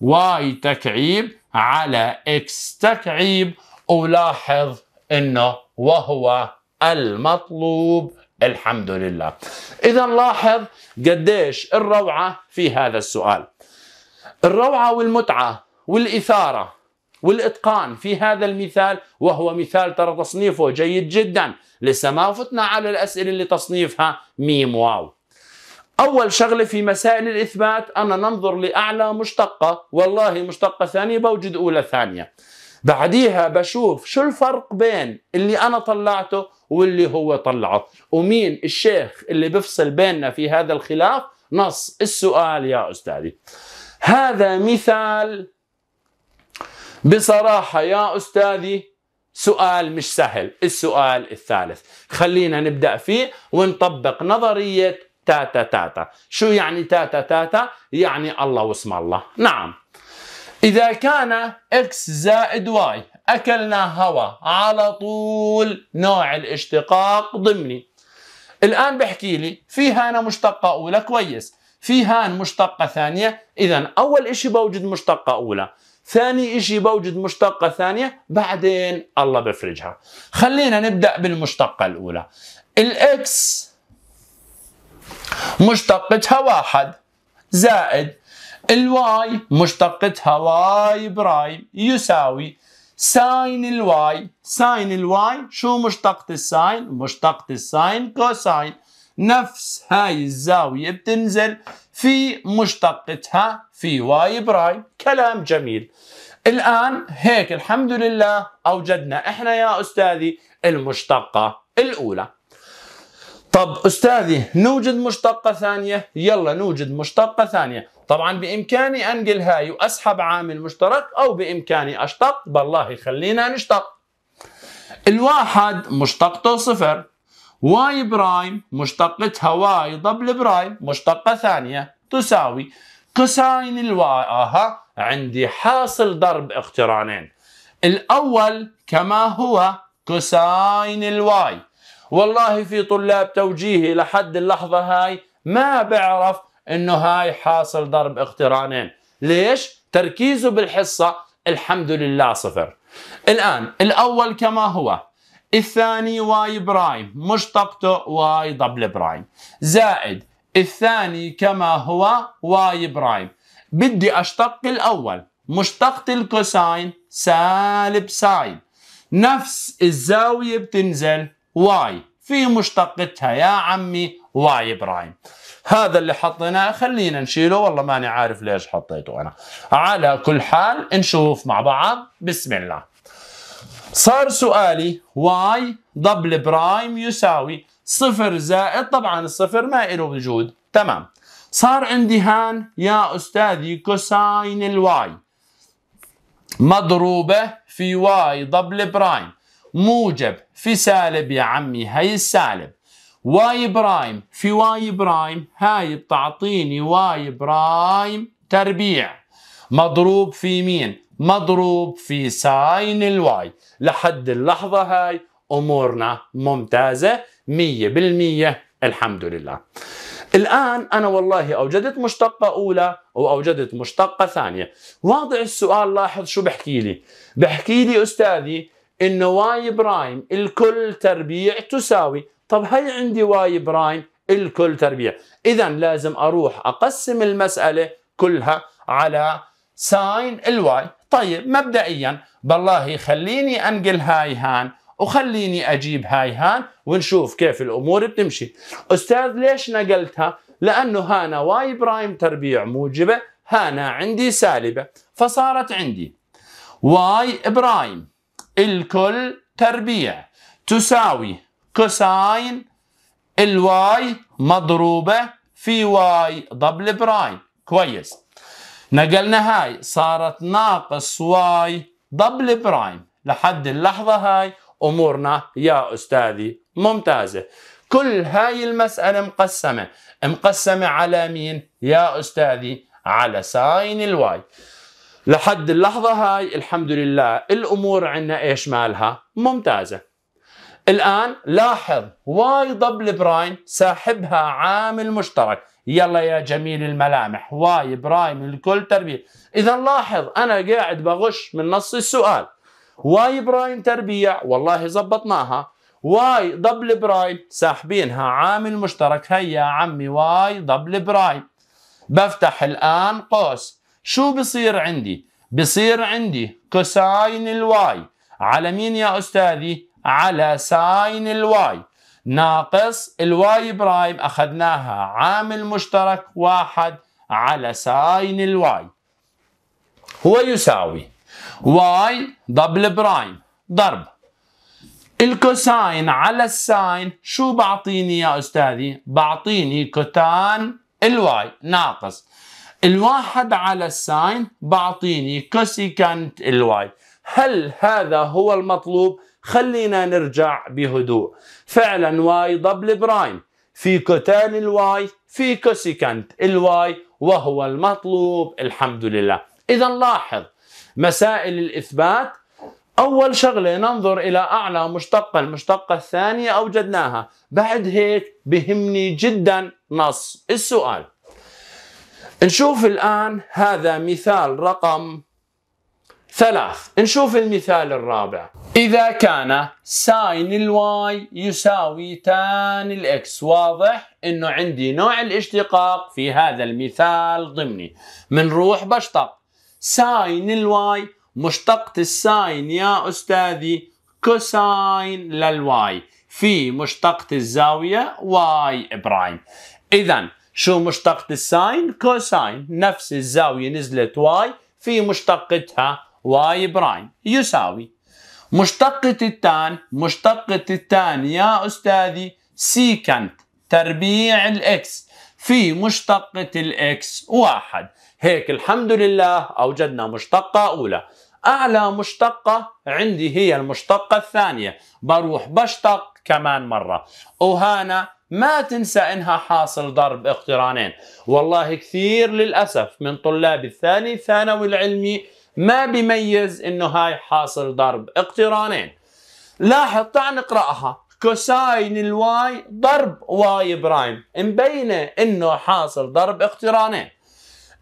واي تكعيب على اكس تكعيب ولاحظ انه وهو المطلوب الحمد لله اذا لاحظ قديش الروعه في هذا السؤال الروعه والمتعه والاثاره والاتقان في هذا المثال وهو مثال ترى تصنيفه جيد جدا لسه ما فتنا على الاسئله اللي تصنيفها ميم واو أول شغلة في مسائل الإثبات أنا ننظر لأعلى مشتقة والله مشتقة ثانية بوجد أولى ثانية بعديها بشوف شو الفرق بين اللي أنا طلعته واللي هو طلعه ومين الشيخ اللي بفصل بيننا في هذا الخلاف نص السؤال يا أستاذي هذا مثال بصراحة يا أستاذي سؤال مش سهل السؤال الثالث خلينا نبدأ فيه ونطبق نظرية تاتا تاتا شو يعني تاتا تاتا يعني الله واسم الله نعم إذا كان اكس زائد واي أكلنا هوا على طول نوع الاشتقاق ضمني الآن بحكي لي في هان مشتقة أولى كويس في هان مشتقة ثانية إذا أول إشي بوجد مشتقة أولى ثاني إشي بوجد مشتقة ثانية بعدين الله بفرجها خلينا نبدأ بالمشتقة الأولى الإكس مشتقتها واحد زائد الواي مشتقتها واي برايم يساوي ساين الواي ساين الواي شو مشتقة الساين مشتقة الساين كوساين نفس هاي الزاوية بتنزل في مشتقتها في واي برايم كلام جميل الآن هيك الحمد لله أوجدنا إحنا يا أستاذي المشتقة الأولى طب أستاذي نوجد مشتقة ثانية يلا نوجد مشتقة ثانية طبعا بإمكاني أنقل هاي وأسحب عامل مشترك أو بإمكاني أشتق بالله خلينا نشتق الواحد مشتقته صفر واي برايم مشتقتها واي ضبل برايم مشتقة ثانية تساوي كوساين الواي اها عندي حاصل ضرب اقترانين الأول كما هو كوساين الواي والله في طلاب توجيهي لحد اللحظة هاي ما بعرف انه هاي حاصل ضرب اقترانين ليش؟ تركيزه بالحصة الحمد لله صفر الآن الأول كما هو الثاني واي برايم مشتقته واي دبل برايم زائد الثاني كما هو واي برايم بدي أشتق الأول مشتقة الكوساين سالب ساين نفس الزاوية بتنزل واي في مشتقتها يا عمي واي برايم هذا اللي حطيناه خلينا نشيله والله ماني عارف ليش حطيته انا على كل حال نشوف مع بعض بسم الله صار سؤالي واي دبل برايم يساوي صفر زائد طبعا الصفر ما له وجود تمام صار عندي هان يا استاذي كوساين الواي مضروبه في واي دبل برايم موجب في سالب يا عمي هاي السالب واي برايم في واي برايم هاي بتعطيني واي برايم تربيع مضروب في مين مضروب في ساين الواي لحد اللحظة هاي أمورنا ممتازة مية بالمية الحمد لله الآن أنا والله أوجدت مشتقة أولى وأوجدت مشتقة ثانية واضع السؤال لاحظ شو بحكي لي بحكي لي أستاذي ان واي برايم الكل تربيع تساوي طب هي عندي واي برايم الكل تربيع اذا لازم اروح اقسم المساله كلها على ساين الواي طيب مبدئيا بالله خليني انقل هاي هان وخليني اجيب هاي هان ونشوف كيف الامور بتمشي استاذ ليش نقلتها لانه هانا واي برايم تربيع موجبه هانا عندي سالبه فصارت عندي واي برايم الكل تربيع تساوي كوساين الواي مضروبة في واي دبل برايم كويس نقلنا هاي صارت ناقص واي دبل برايم لحد اللحظة هاي أمورنا يا أستاذي ممتازة كل هاي المسألة مقسمة مقسمة على مين يا أستاذي على ساين الواي لحد اللحظة هاي الحمد لله الأمور عندنا إيش مالها ممتازة الآن لاحظ واي ضب برايم ساحبها عامل مشترك يلا يا جميل الملامح واي برايم الكل تربية إذا لاحظ أنا قاعد بغش من نص السؤال واي برايم تربيع والله زبطناها واي دبل برايم ساحبينها عامل مشترك هيا عمي واي دبل برايم بفتح الآن قوس شو بصير عندي بصير عندي كوساين الواي على مين يا أستاذي على ساين الواي ناقص الواي برايم أخذناها عامل مشترك واحد على ساين الواي هو يساوي واي دبل برايم ضرب الكوساين على الساين شو بعطيني يا أستاذي بعطيني كوتان الواي ناقص الواحد على الساين بعطيني كوسيكانت الواي هل هذا هو المطلوب؟ خلينا نرجع بهدوء فعلا واي ضبل برايم في كوتان الواي في كوسيكانت الواي وهو المطلوب الحمد لله إذا لاحظ مسائل الإثبات أول شغلة ننظر إلى أعلى مشتقة المشتقة الثانية أوجدناها بعد هيك بهمني جدا نص السؤال نشوف الآن هذا مثال رقم ثلاث نشوف المثال الرابع إذا كان ساين الواي يساوي تان الإكس واضح أنه عندي نوع الاشتقاق في هذا المثال ضمني منروح بشتق ساين الواي مشتقة الساين يا أستاذي كوساين للواي في مشتقة الزاوية واي برايم إذا شو مشتقة الساين؟ كوساين نفس الزاوية نزلت واي في مشتقتها واي برايم يساوي مشتقة التان مشتقة التان يا أستاذي سيكنت تربيع الإكس في مشتقة الإكس واحد هيك الحمد لله أوجدنا مشتقة أولى أعلى مشتقة عندي هي المشتقة الثانية بروح بشتق كمان مرة وهنا ما تنسى انها حاصل ضرب اقترانين والله كثير للاسف من طلاب الثاني الثانوي العلمي ما بيميز انه هاي حاصل ضرب اقترانين لاحظ تعال نقراها كوساين الواي ضرب واي برايم مبينه انه حاصل ضرب اقترانين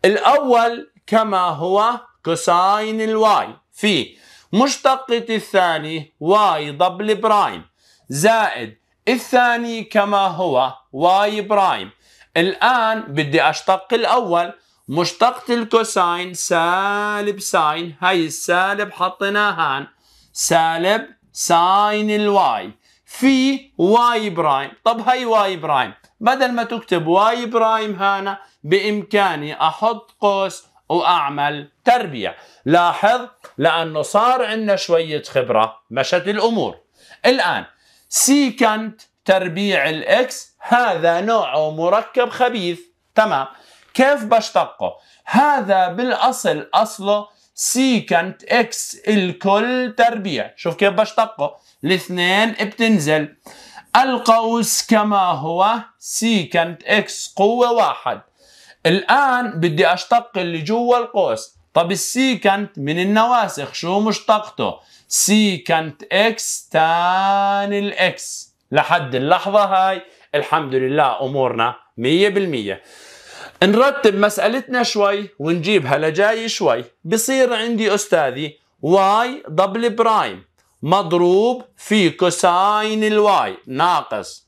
الاول كما هو كوساين الواي في مشتقة الثاني واي ضبل برايم زائد الثاني كما هو واي برايم الآن بدي أشتق الأول مشتقة الكوساين سالب ساين هاي السالب حطيناها هان سالب ساين الواي في واي برايم طب هاي واي برايم بدل ما تكتب واي برايم هنا بإمكاني أحط قوس وأعمل تربيع لاحظ لأنه صار عندنا شوية خبرة مشت الأمور الآن سيكنت تربيع الإكس هذا نوعه مركب خبيث تمام كيف بشتقه هذا بالأصل أصله سيكنت إكس الكل تربيع شوف كيف بشتقه الاثنين بتنزل القوس كما هو سيكنت إكس قوة واحد الآن بدي أشتق اللي جوا القوس طب السيكنت من النواسخ شو مشتقته سي كانت اكس تان الاكس لحد اللحظة هاي الحمد لله أمورنا مية بالمية نرتب مسألتنا شوي ونجيبها لجاي شوي بصير عندي أستاذي واي دبل برايم مضروب في كوساين الواي ناقص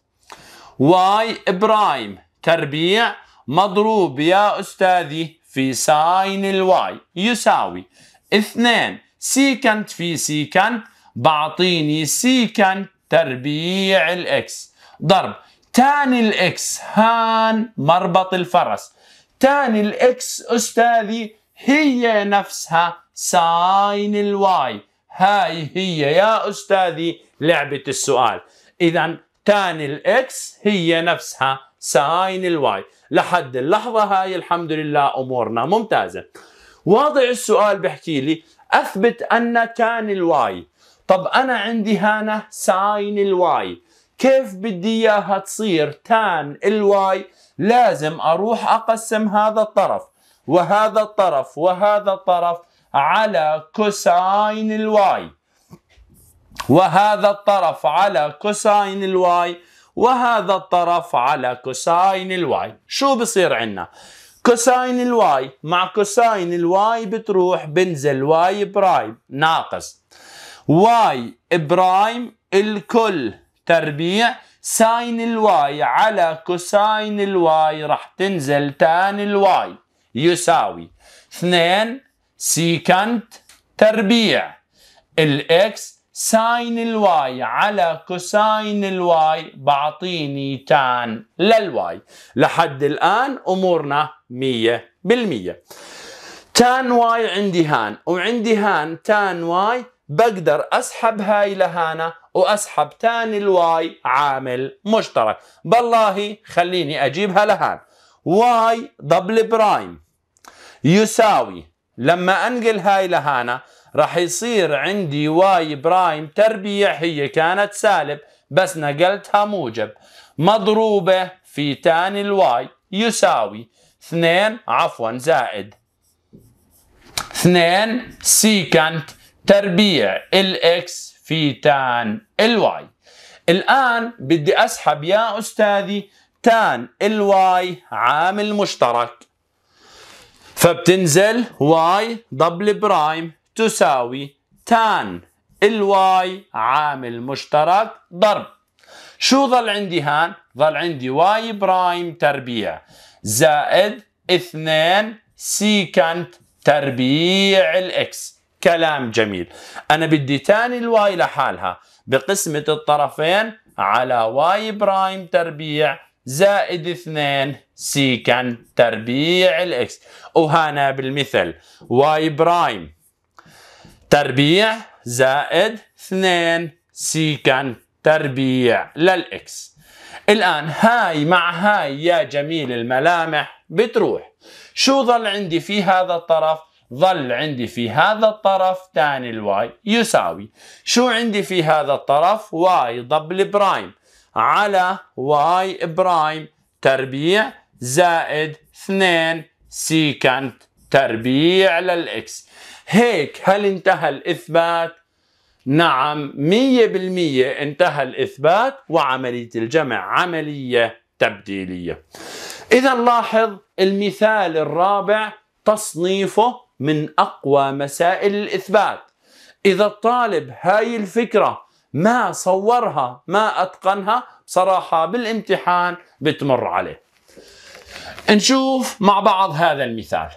واي برايم تربيع مضروب يا أستاذي في ساين الواي يساوي اثنين سيكنت في سيكن بعطيني سيكن تربيع الإكس ضرب تان الإكس هان مربط الفرس تان الإكس أستاذي هي نفسها ساين الواي هاي هي يا أستاذي لعبة السؤال إذا تان الإكس هي نفسها ساين الواي لحد اللحظة هاي الحمد لله أمورنا ممتازة واضع السؤال بحكي لي اثبت ان كان الواي طب انا عندي هنا ساين الواي كيف بدي اياها تصير تان الواي لازم اروح اقسم هذا الطرف وهذا الطرف وهذا الطرف على كوساين الواي وهذا الطرف على كوساين الواي وهذا الطرف على كوساين الواي شو بصير عندنا كوساين الواي مع كوساين الواي بتروح بنزل واي برايم ناقص واي برايم الكل تربيع ساين الواي على كوساين الواي راح تنزل تان الواي يساوي 2 سيكنت تربيع الاكس ساين الواي على كوساين الواي بعطيني تان للواي لحد الآن أمورنا مية بالمية تان واي عندي هان وعندي هان تان واي بقدر أسحب هاي لهانا وأسحب تان الواي عامل مشترك بالله خليني أجيبها لهان واي دبل برايم يساوي لما أنقل هاي لهانا راح يصير عندي واي برايم تربيع هي كانت سالب بس نقلتها موجب مضروبة في تاني الواي يساوي 2 عفوا زائد 2 سيكنت تربيع الاكس في تان الواي الآن بدي أسحب يا أستاذي تان الواي عامل مشترك فبتنزل واي دبل برايم تساوي تان الواي عامل مشترك ضرب شو ظل عندي هان؟ ظل عندي واي برايم تربيع زائد اثنين سيكنت تربيع الاكس كلام جميل انا بدي تاني الواي لحالها بقسمة الطرفين على واي برايم تربيع زائد اثنين سيكنت تربيع الاكس وهنا بالمثل واي برايم تربيع زائد 2 سيكن تربيع للإكس الآن هاي مع هاي يا جميل الملامح بتروح شو ظل عندي في هذا الطرف ظل عندي في هذا الطرف تان الواي يساوي شو عندي في هذا الطرف واي دبل برايم على واي برايم تربيع زائد 2 سيكنت تربيع للإكس هيك هل انتهى الإثبات؟ نعم 100% انتهى الإثبات وعملية الجمع عملية تبديلية إذا لاحظ المثال الرابع تصنيفه من أقوى مسائل الإثبات إذا الطالب هاي الفكرة ما صورها ما أتقنها بصراحة بالامتحان بتمر عليه نشوف مع بعض هذا المثال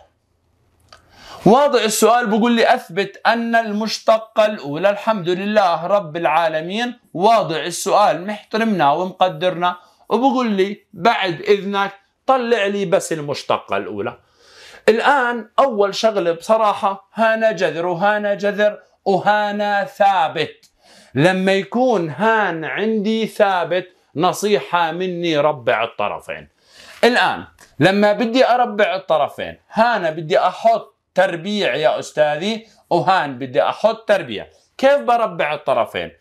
واضع السؤال بقول لي اثبت ان المشتقه الاولى الحمد لله رب العالمين واضع السؤال محترمنا ومقدرنا وبقول لي بعد اذنك طلع لي بس المشتقه الاولى الان اول شغله بصراحه هانا جذر وهانا جذر وهانا ثابت لما يكون هان عندي ثابت نصيحه مني ربع الطرفين الان لما بدي اربع الطرفين هانا بدي احط تربيع يا أستاذي وهان بدي أحط تربيع كيف بربع الطرفين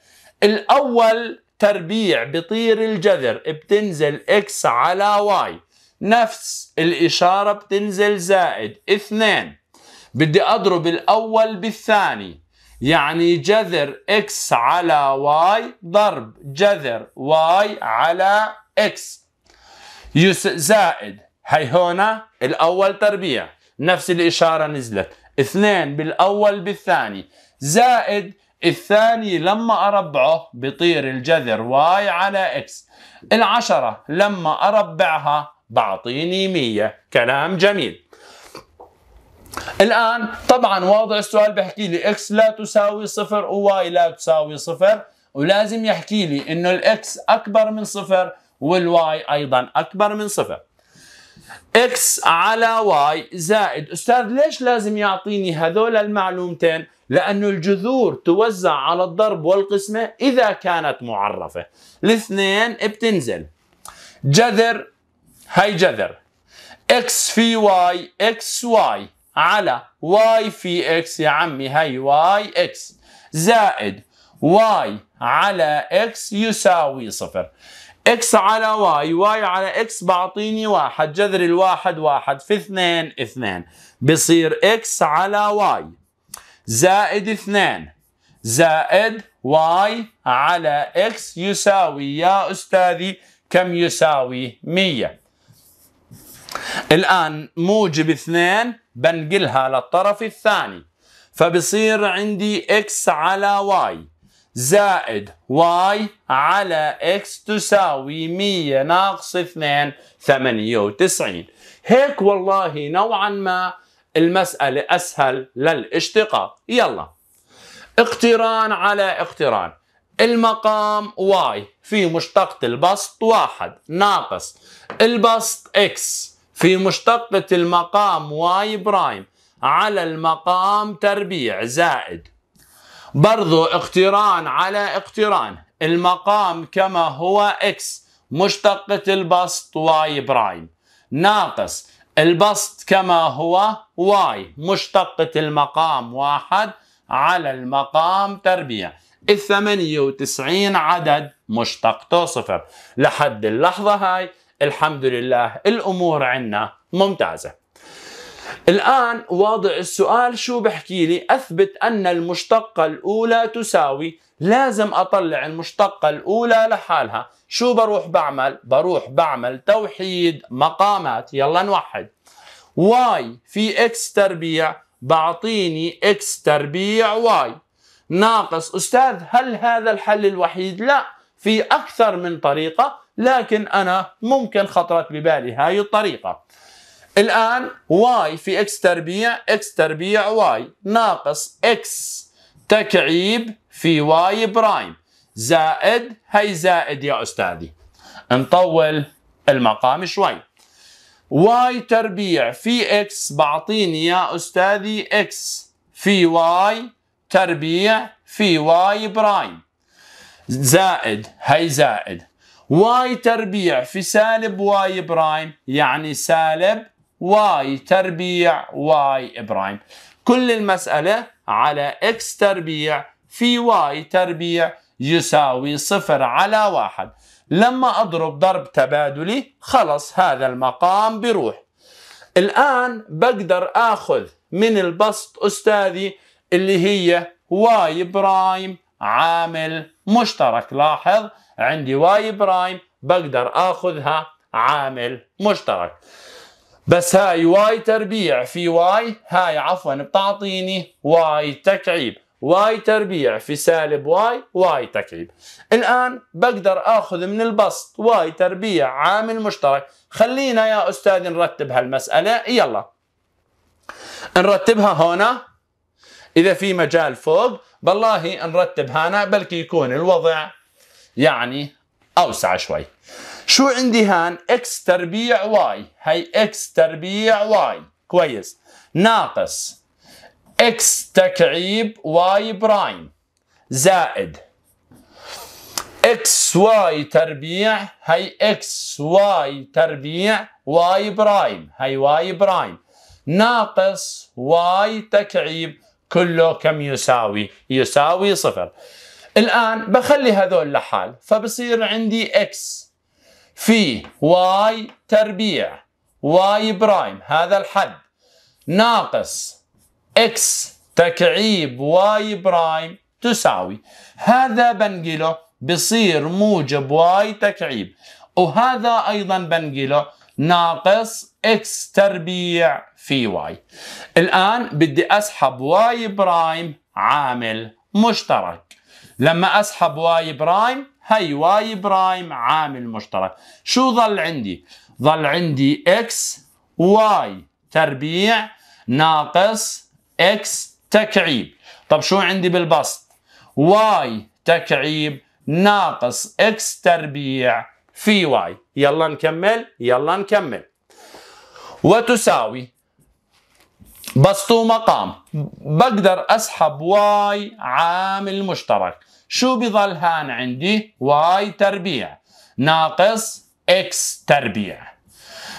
الأول تربيع بطير الجذر بتنزل إكس على واي نفس الإشارة بتنزل زائد اثنين بدي أضرب الأول بالثاني يعني جذر إكس على واي ضرب جذر واي على إكس زائد هي هنا الأول تربيع نفس الإشارة نزلت اثنين بالأول بالثاني زائد الثاني لما أربعه بطير الجذر واي على إكس العشرة لما أربعها بعطيني مية كلام جميل الآن طبعا واضح السؤال بحكي لي إكس لا تساوي صفر وواي لا تساوي صفر ولازم يحكي لي إنه الإكس أكبر من صفر والواي أيضا أكبر من صفر اكس على واي زائد استاذ ليش لازم يعطيني هذول المعلومتين لانه الجذور توزع على الضرب والقسمة إذا كانت معرفة الاثنين بتنزل جذر هي جذر اكس في واي اكس واي على واي في اكس يا عمي هي واي اكس زائد واي على اكس يساوي صفر اكس على واي واي على اكس بعطيني واحد جذر الواحد واحد في اثنين اثنين بصير اكس على واي زائد اثنين زائد واي على اكس يساوي يا استاذي كم يساوي مية الآن موجب اثنين بنقلها للطرف الثاني فبصير عندي اكس على واي زائد واي على اكس تساوي 100 ناقص 2 98 هيك والله نوعا ما المسألة أسهل للاشتقاق يلا اقتران على اقتران المقام واي في مشتقة البسط واحد ناقص البسط اكس في مشتقة المقام واي برايم على المقام تربيع زائد برضو اقتران على اقتران المقام كما هو اكس مشتقة البسط واي برايم ناقص البسط كما هو واي مشتقة المقام واحد على المقام تربيع ال 98 عدد مشتقته صفر لحد اللحظة هاي الحمد لله الأمور عنا ممتازة الآن واضع السؤال شو بحكي لي أثبت أن المشتقة الأولى تساوي لازم أطلع المشتقة الأولى لحالها شو بروح بعمل؟ بروح بعمل توحيد مقامات يلا نوحد واي في اكس تربيع بعطيني اكس تربيع واي ناقص أستاذ هل هذا الحل الوحيد؟ لا في أكثر من طريقة لكن أنا ممكن خطرت ببالي هاي الطريقة الآن واي في اكس تربيع اكس تربيع واي ناقص اكس تكعيب في واي برايم زائد هي زائد يا أستاذي نطول المقام شوي واي تربيع في اكس بعطيني يا أستاذي اكس في واي تربيع في واي برايم زائد هي زائد واي تربيع في سالب واي برايم يعني سالب واي تربيع واي برايم كل المسألة على اكس تربيع في واي تربيع يساوي صفر على واحد لما أضرب ضرب تبادلي خلص هذا المقام بروح الآن بقدر أخذ من البسط أستاذي اللي هي واي برايم عامل مشترك لاحظ عندي واي برايم بقدر أخذها عامل مشترك بس هاي واي تربيع في واي هاي عفوا بتعطيني واي تكعيب واي تربيع في سالب واي واي تكعيب الآن بقدر أخذ من البسط واي تربيع عامل مشترك خلينا يا أستاذ نرتب هالمسألة يلا نرتبها هنا إذا في مجال فوق بالله نرتب هنا بلكي يكون الوضع يعني أوسع شوي شو عندي هان اكس تربيع واي هي اكس تربيع واي كويس ناقص اكس تكعيب واي برايم زائد اكس واي تربيع هي اكس واي تربيع واي برايم هي واي برايم ناقص واي تكعيب كله كم يساوي يساوي صفر الآن بخلي هذول لحال فبصير عندي اكس في واي تربيع واي برايم هذا الحد ناقص اكس تكعيب واي برايم تساوي هذا بنقله بصير موجب واي تكعيب وهذا ايضا بنقله ناقص اكس تربيع في واي الان بدي اسحب واي برايم عامل مشترك لما اسحب واي برايم هي واي برايم عامل مشترك شو ظل عندي ظل عندي اكس واي تربيع ناقص اكس تكعيب طب شو عندي بالبسط واي تكعيب ناقص اكس تربيع في واي يلا نكمل يلا نكمل وتساوي بسط ومقام بقدر اسحب واي عامل مشترك شو بضل هان عندي واي تربيع ناقص اكس تربيع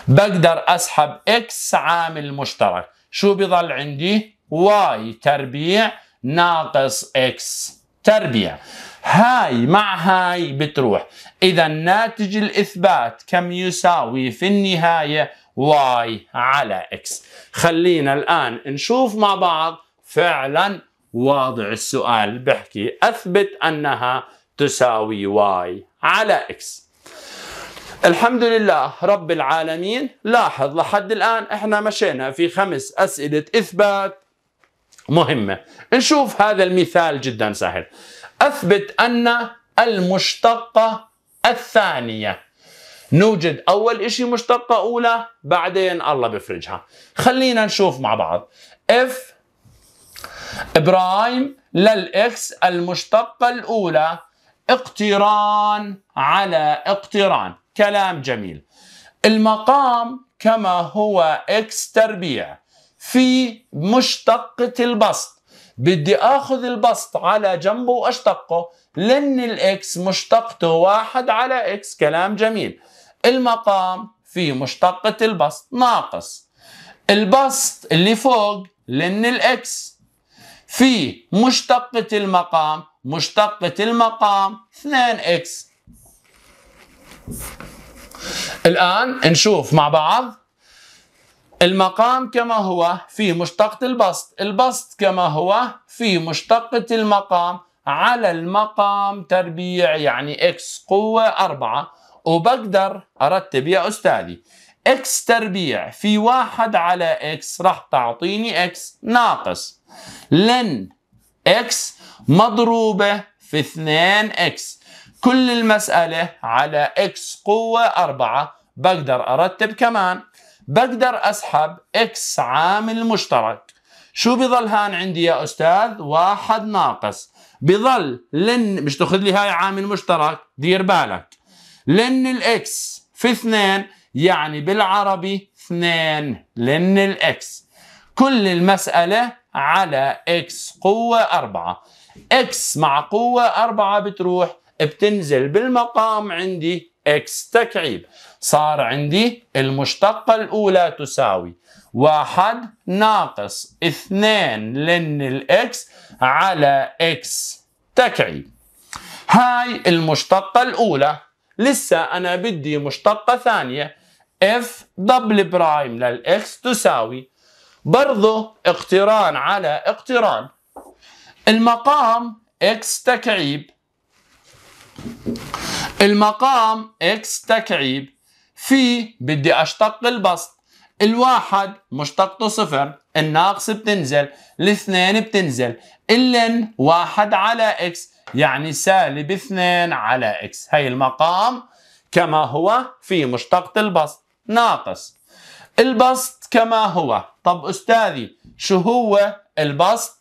بقدر اسحب اكس عامل مشترك شو بضل عندي واي تربيع ناقص اكس تربيع هاي مع هاي بتروح اذا ناتج الاثبات كم يساوي في النهايه واي على اكس خلينا الان نشوف مع بعض فعلا واضع السؤال بحكي أثبت أنها تساوي واي على إكس الحمد لله رب العالمين لاحظ لحد الآن إحنا مشينا في خمس أسئلة إثبات مهمة نشوف هذا المثال جدا سهل أثبت أن المشتقة الثانية نوجد أول إشي مشتقة أولى بعدين الله بفرجها خلينا نشوف مع بعض F برايم للإكس المشتقة الأولى اقتران على اقتران كلام جميل المقام كما هو إكس تربيع في مشتقة البسط بدي اخذ البسط على جنبه واشتقه لان الاكس مشتقته واحد على اكس كلام جميل المقام في مشتقة البسط ناقص البسط اللي فوق لان الاكس في مشتقة المقام مشتقة المقام 2x الآن نشوف مع بعض المقام كما هو في مشتقة البسط البسط كما هو في مشتقة المقام على المقام تربيع يعني x قوة 4 وبقدر أرتب يا أستاذي اكس تربيع في واحد على اكس راح تعطيني اكس ناقص لن اكس مضروبة في 2 اكس كل المسألة على اكس قوة اربعة بقدر ارتب كمان بقدر اسحب اكس عامل مشترك شو بظل هان عندي يا استاذ واحد ناقص بظل لن مش تاخذ لي هاي عامل مشترك دير بالك لن الاكس في اثنين يعني بالعربي اثنان لن الإكس كل المسألة على إكس قوة أربعة إكس مع قوة أربعة بتروح بتنزل بالمقام عندي إكس تكعيب صار عندي المشتقة الأولى تساوي واحد ناقص اثنان لن الإكس على إكس تكعيب هاي المشتقة الأولى لسه أنا بدي مشتقة ثانية اف دبل برايم للاكس تساوي برضه اقتران على اقتران المقام اكس تكعيب المقام اكس تكعيب في بدي اشتق البسط الواحد مشتقته صفر الناقص بتنزل الاثنين بتنزل اللن واحد على اكس يعني سالب اثنين على اكس هي المقام كما هو في مشتقة البسط ناقص البسط كما هو طب أستاذي شو هو البسط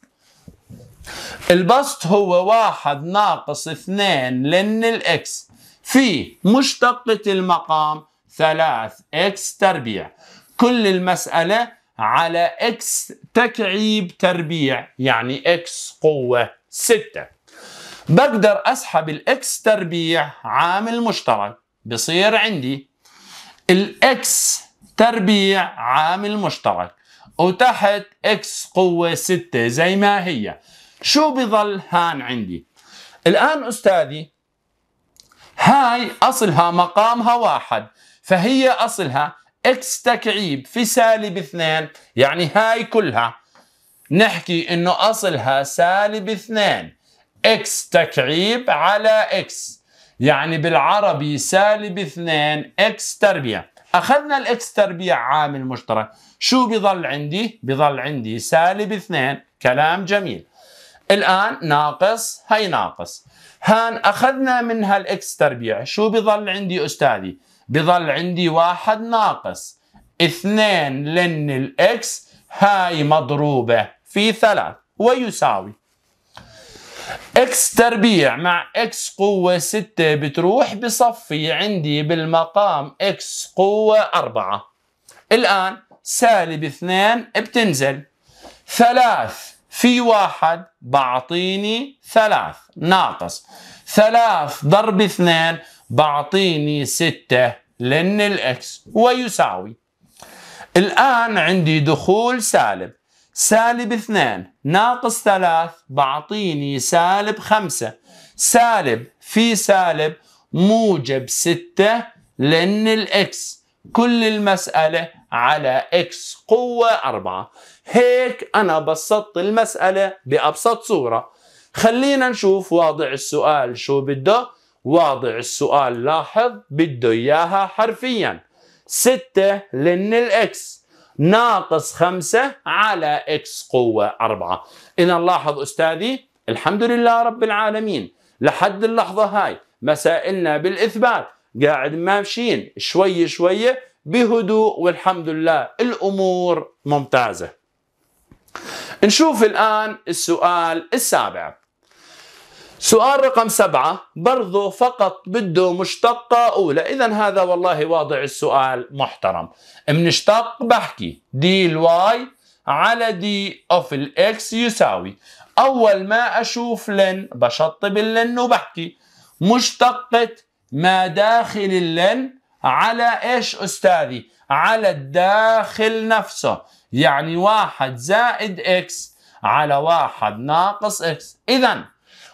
البسط هو واحد ناقص اثنين لن الإكس في مشتقة المقام ثلاث إكس تربيع كل المسألة على إكس تكعيب تربيع يعني إكس قوة ستة بقدر أسحب الإكس تربيع عامل مشترك بصير عندي الاكس تربيع عامل مشترك وتحت اكس قوة 6 زي ما هي شو بضل هان عندي الآن أستاذي هاي أصلها مقامها واحد فهي أصلها اكس تكعيب في سالب اثنين يعني هاي كلها نحكي انه اصلها سالب اثنين اكس تكعيب على اكس يعني بالعربي سالب اثنين اكس تربيع اخذنا الاكس تربيع عامل مشترك شو بضل عندي بضل عندي سالب اثنين كلام جميل الان ناقص هي ناقص هان اخذنا منها الاكس تربيع شو بضل عندي استاذي بضل عندي واحد ناقص اثنين لن الاكس هاي مضروبة في ثلاث ويساوي اكس تربيع مع اكس قوة 6 بتروح بصفي عندي بالمقام اكس قوة 4 الآن سالب 2 بتنزل 3 في 1 بعطيني 3 ناقص 3 ضرب 2 بعطيني 6 لأن الإكس ويساوي الآن عندي دخول سالب سالب اثنان ناقص ثلاث بعطيني سالب خمسة سالب في سالب موجب ستة لأن الإكس كل المسألة على إكس قوة أربعة هيك أنا بسطت المسألة بأبسط صورة خلينا نشوف واضع السؤال شو بده واضع السؤال لاحظ بده إياها حرفيا ستة لأن الإكس ناقص خمسة على إكس قوة أربعة إذا لاحظ أستاذي الحمد لله رب العالمين لحد اللحظة هاي مسائلنا بالإثبات قاعد ماشيين شوي شوية بهدوء والحمد لله الأمور ممتازة نشوف الآن السؤال السابع سؤال رقم سبعة برضو فقط بده مشتقة أولى إذا هذا والله واضع السؤال محترم منشتق بحكي دي الواي على دي أوف الإكس يساوي أول ما أشوف لن بشطب اللن وبحكي مشتقة ما داخل اللن على إيش أستاذي على الداخل نفسه يعني واحد زائد إكس على واحد ناقص إكس إذا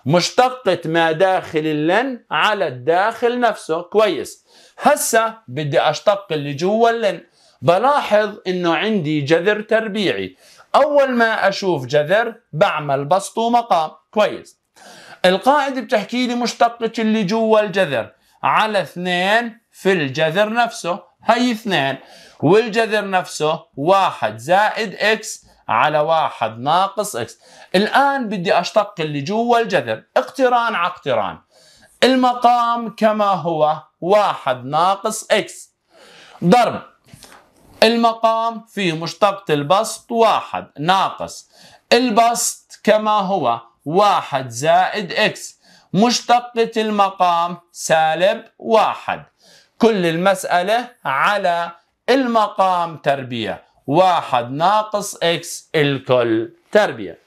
مشتقة ما داخل اللن على الداخل نفسه كويس هسا بدي أشتق اللي جوا اللن بلاحظ إنه عندي جذر تربيعي أول ما أشوف جذر بعمل بسط ومقام كويس القاعدة بتحكي لي مشتقة اللي جوا الجذر على اثنين في الجذر نفسه هي اثنين والجذر نفسه واحد زائد اكس على واحد ناقص اكس الآن بدي أشتق اللي جوا الجذر اقتران على اقتران المقام كما هو واحد ناقص اكس ضرب المقام في مشتقة البسط واحد ناقص البسط كما هو واحد زائد اكس مشتقة المقام سالب واحد كل المسألة على المقام تربية واحد ناقص اكس الكل تربية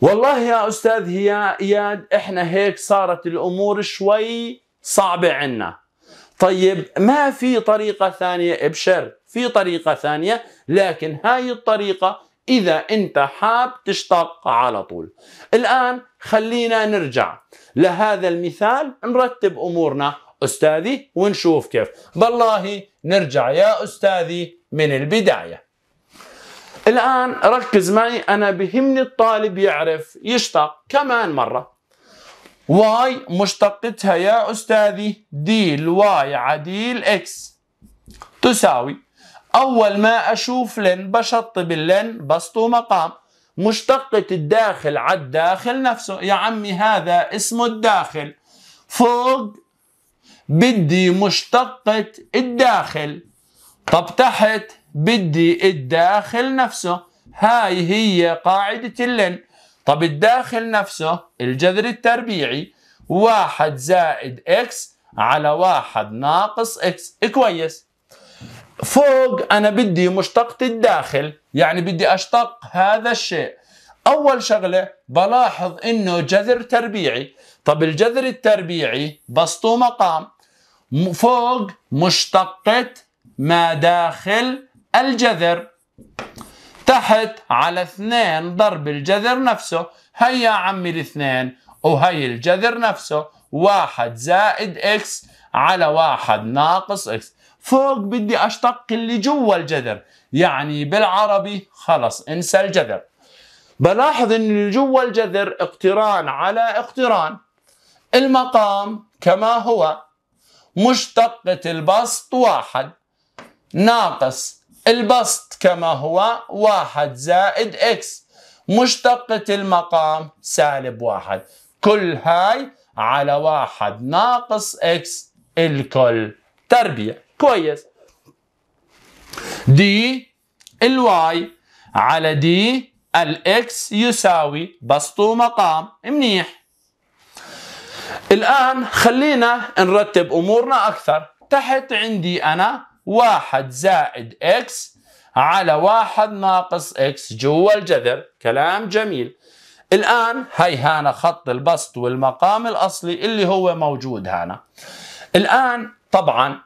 والله يا أستاذ هي إياد إحنا هيك صارت الأمور شوي صعبة عنا طيب ما في طريقة ثانية ابشر في طريقة ثانية لكن هاي الطريقة إذا أنت حاب تشتق على طول الآن خلينا نرجع لهذا المثال نرتب أمورنا أستاذي ونشوف كيف بالله نرجع يا أستاذي من البدايه. الان ركز معي انا بهمني الطالب يعرف يشتق كمان مره. واي مشتقتها يا استاذي دي الواي عديل اكس تساوي اول ما اشوف لن بشطب اللن بسطو مقام مشتقة الداخل على الداخل نفسه يا عمي هذا اسمه الداخل فوق بدي مشتقة الداخل طب تحت بدي الداخل نفسه هاي هي قاعدة اللن طب الداخل نفسه الجذر التربيعي واحد زائد اكس على واحد ناقص اكس كويس فوق أنا بدي مشتقة الداخل يعني بدي أشتق هذا الشيء أول شغلة بلاحظ إنه جذر تربيعي طب الجذر التربيعي بسطو مقام فوق مشتقة ما داخل الجذر تحت على اثنين ضرب الجذر نفسه هيا عمي الاثنين وهي الجذر نفسه واحد زائد اكس على واحد ناقص اكس فوق بدي اشتق اللي جوا الجذر يعني بالعربي خلص انسى الجذر بلاحظ ان اللي جوا الجذر اقتران على اقتران المقام كما هو مشتقة البسط واحد ناقص البسط كما هو واحد زائد إكس مشتقة المقام سالب واحد كل هاي على واحد ناقص إكس الكل تربية كويس دي الواي على دي الإكس يساوي بسط مقام منيح الآن خلينا نرتب أمورنا أكثر تحت عندي أنا واحد زائد اكس على واحد ناقص اكس جوا الجذر كلام جميل الآن هي هنا خط البسط والمقام الأصلي اللي هو موجود هنا الآن طبعا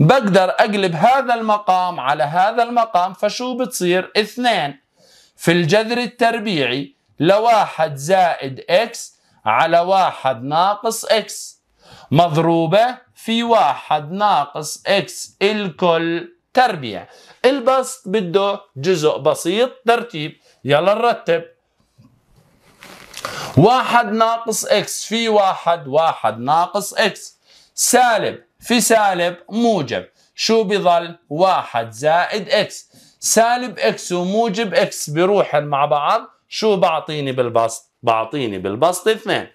بقدر أقلب هذا المقام على هذا المقام فشو بتصير اثنين في الجذر التربيعي لواحد زائد اكس على واحد ناقص اكس مضروبة في واحد ناقص اكس الكل تربيع البسط بده جزء بسيط ترتيب يلا نرتب واحد ناقص اكس في واحد واحد ناقص اكس سالب في سالب موجب شو بظل واحد زائد اكس سالب اكس وموجب اكس بروحن مع بعض شو بعطيني بالبسط بعطيني بالبسط اثنين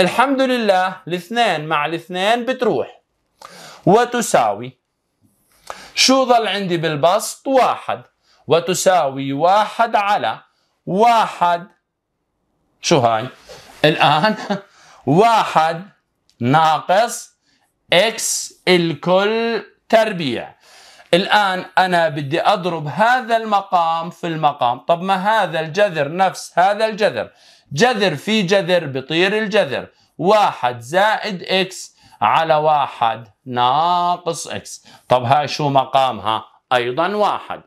الحمد لله الاثنين مع الاثنين بتروح وتساوي شو ظل عندي بالبسط واحد وتساوي واحد على واحد شو هاي الآن واحد ناقص اكس الكل تربيع الآن أنا بدي أضرب هذا المقام في المقام طب ما هذا الجذر نفس هذا الجذر جذر في جذر بطير الجذر واحد زائد اكس على واحد ناقص اكس طب هاي شو مقامها ايضا واحد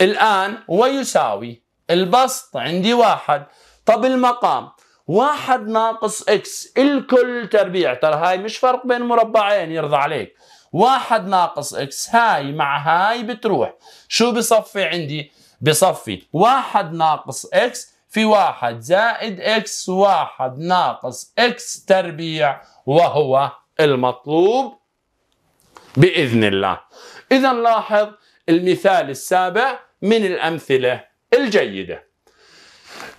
الان ويساوي البسط عندي واحد طب المقام واحد ناقص اكس الكل تربيع ترى هاي مش فرق بين مربعين يرضى عليك واحد ناقص اكس هاي مع هاي بتروح شو بصفي عندي بصفي واحد ناقص اكس في واحد زائد اكس واحد ناقص اكس تربيع وهو المطلوب باذن الله. اذا لاحظ المثال السابع من الامثله الجيده.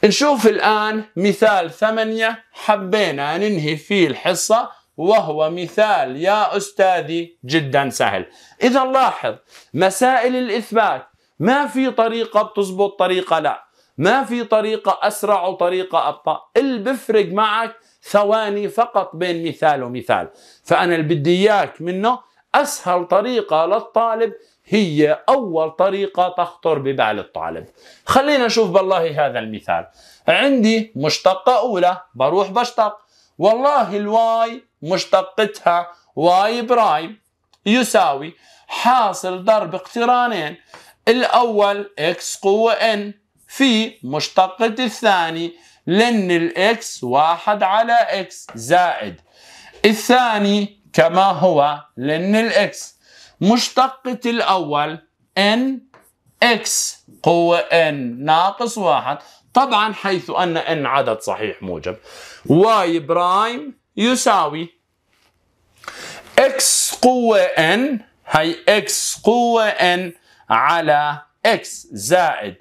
نشوف الان مثال ثمانيه حبينا ننهي فيه الحصه وهو مثال يا استاذي جدا سهل. اذا لاحظ مسائل الاثبات ما في طريقه بتزبط طريقه لا، ما في طريقه اسرع وطريقه ابطا، اللي بفرق معك ثواني فقط بين مثال ومثال فأنا اللي بدي إياك منه أسهل طريقة للطالب هي أول طريقة تخطر ببال الطالب خلينا نشوف بالله هذا المثال عندي مشتقة أولى بروح بشتق والله الواي مشتقتها واي برايم يساوي حاصل ضرب اقترانين الأول إكس قوة إن في مشتقة الثاني لأن الإكس واحد على إكس زائد الثاني كما هو لأن الإكس مشتقة الأول N إكس قوة N ناقص واحد طبعا حيث أن N عدد صحيح موجب Y برايم يساوي X قوة N هي X قوة N على إكس زائد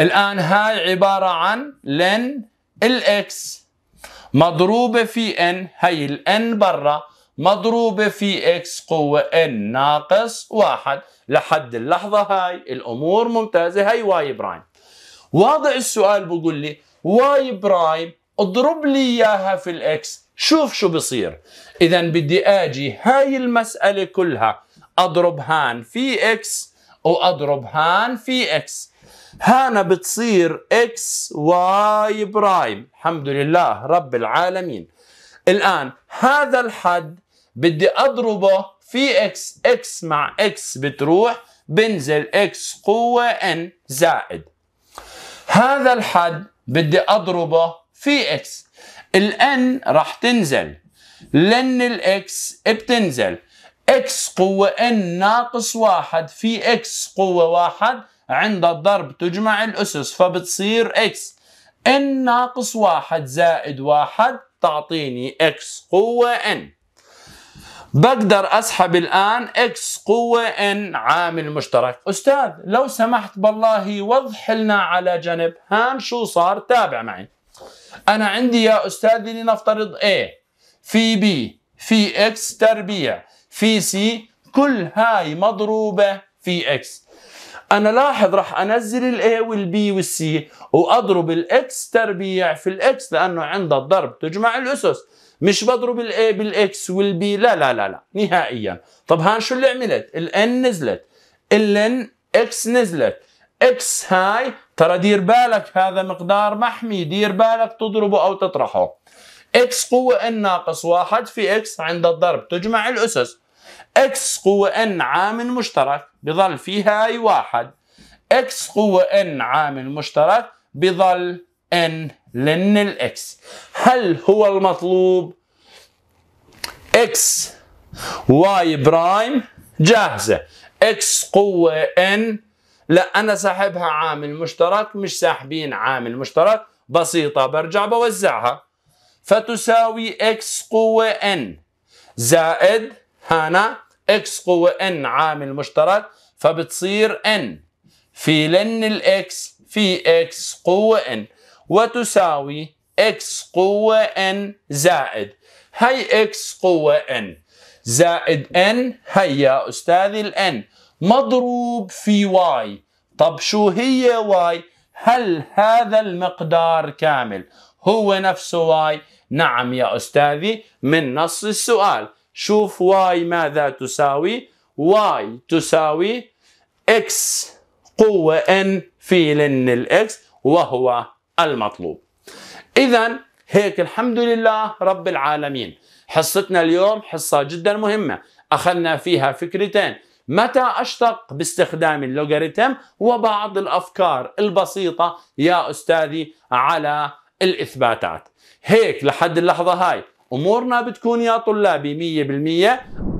الآن هاي عبارة عن لن الإكس مضروبة في إن هي الإن برا مضروبة في إكس قوة إن ناقص واحد لحد اللحظة هاي الأمور ممتازة هاي واي برايم واضع السؤال بقول لي واي برايم اضرب لي إياها في الإكس شوف شو بصير إذا بدي أجي هاي المسألة كلها أضرب هان في إكس وأضرب هان في إكس هنا بتصير اكس واي برايم الحمد لله رب العالمين الآن هذا الحد بدي أضربه في اكس اكس مع اكس بتروح بنزل اكس قوة ان زائد هذا الحد بدي أضربه في اكس الان راح تنزل لأن الاكس بتنزل اكس قوة ان ناقص واحد في اكس قوة واحد عند الضرب تجمع الأسس فبتصير x n ناقص واحد زائد واحد تعطيني x قوة n بقدر أسحب الآن x قوة n عامل مشترك أستاذ لو سمحت بالله وضح لنا على جنب هان شو صار تابع معي أنا عندي يا أستاذي لنفترض A في B في X تربيع في C كل هاي مضروبة في X انا لاحظ راح انزل الاي والبي والسي واضرب الاكس تربيع في الاكس لانه عند الضرب تجمع الاسس مش بضرب الاي بالاكس والبي لا لا لا لا نهائيا طب هان شو اللي عملت الان نزلت الان اكس نزلت اكس هاي ترى دير بالك هذا مقدار محمي دير بالك تضربه او تطرحه اكس قوة ان ناقص واحد في اكس عند الضرب تجمع الاسس اكس قوة ان عامل مشترك بظل فيها اي واحد اكس قوة ان عامل مشترك بظل ان لن الاكس هل هو المطلوب اكس واي برايم جاهزة اكس قوة ان لا انا ساحبها عامل مشترك مش ساحبين عامل مشترك بسيطة برجع بوزعها فتساوي اكس قوة ان زائد هنا اكس قوة ان عامل مشترك فبتصير ان في لن الاكس في اكس قوة ان وتساوي اكس قوة ان زائد هي اكس قوة ان زائد ان هي يا استاذي الان مضروب في واي طب شو هي واي هل هذا المقدار كامل هو نفسه واي نعم يا أستاذي من نص السؤال شوف واي ماذا تساوي واي تساوي اكس قوة ان في لن الاكس وهو المطلوب اذا هيك الحمد لله رب العالمين حصتنا اليوم حصة جدا مهمة أخذنا فيها فكرتين متى أشتق باستخدام اللوغاريتم وبعض الأفكار البسيطة يا أستاذي على الإثباتات هيك لحد اللحظة هاي امورنا بتكون يا طلابي 100%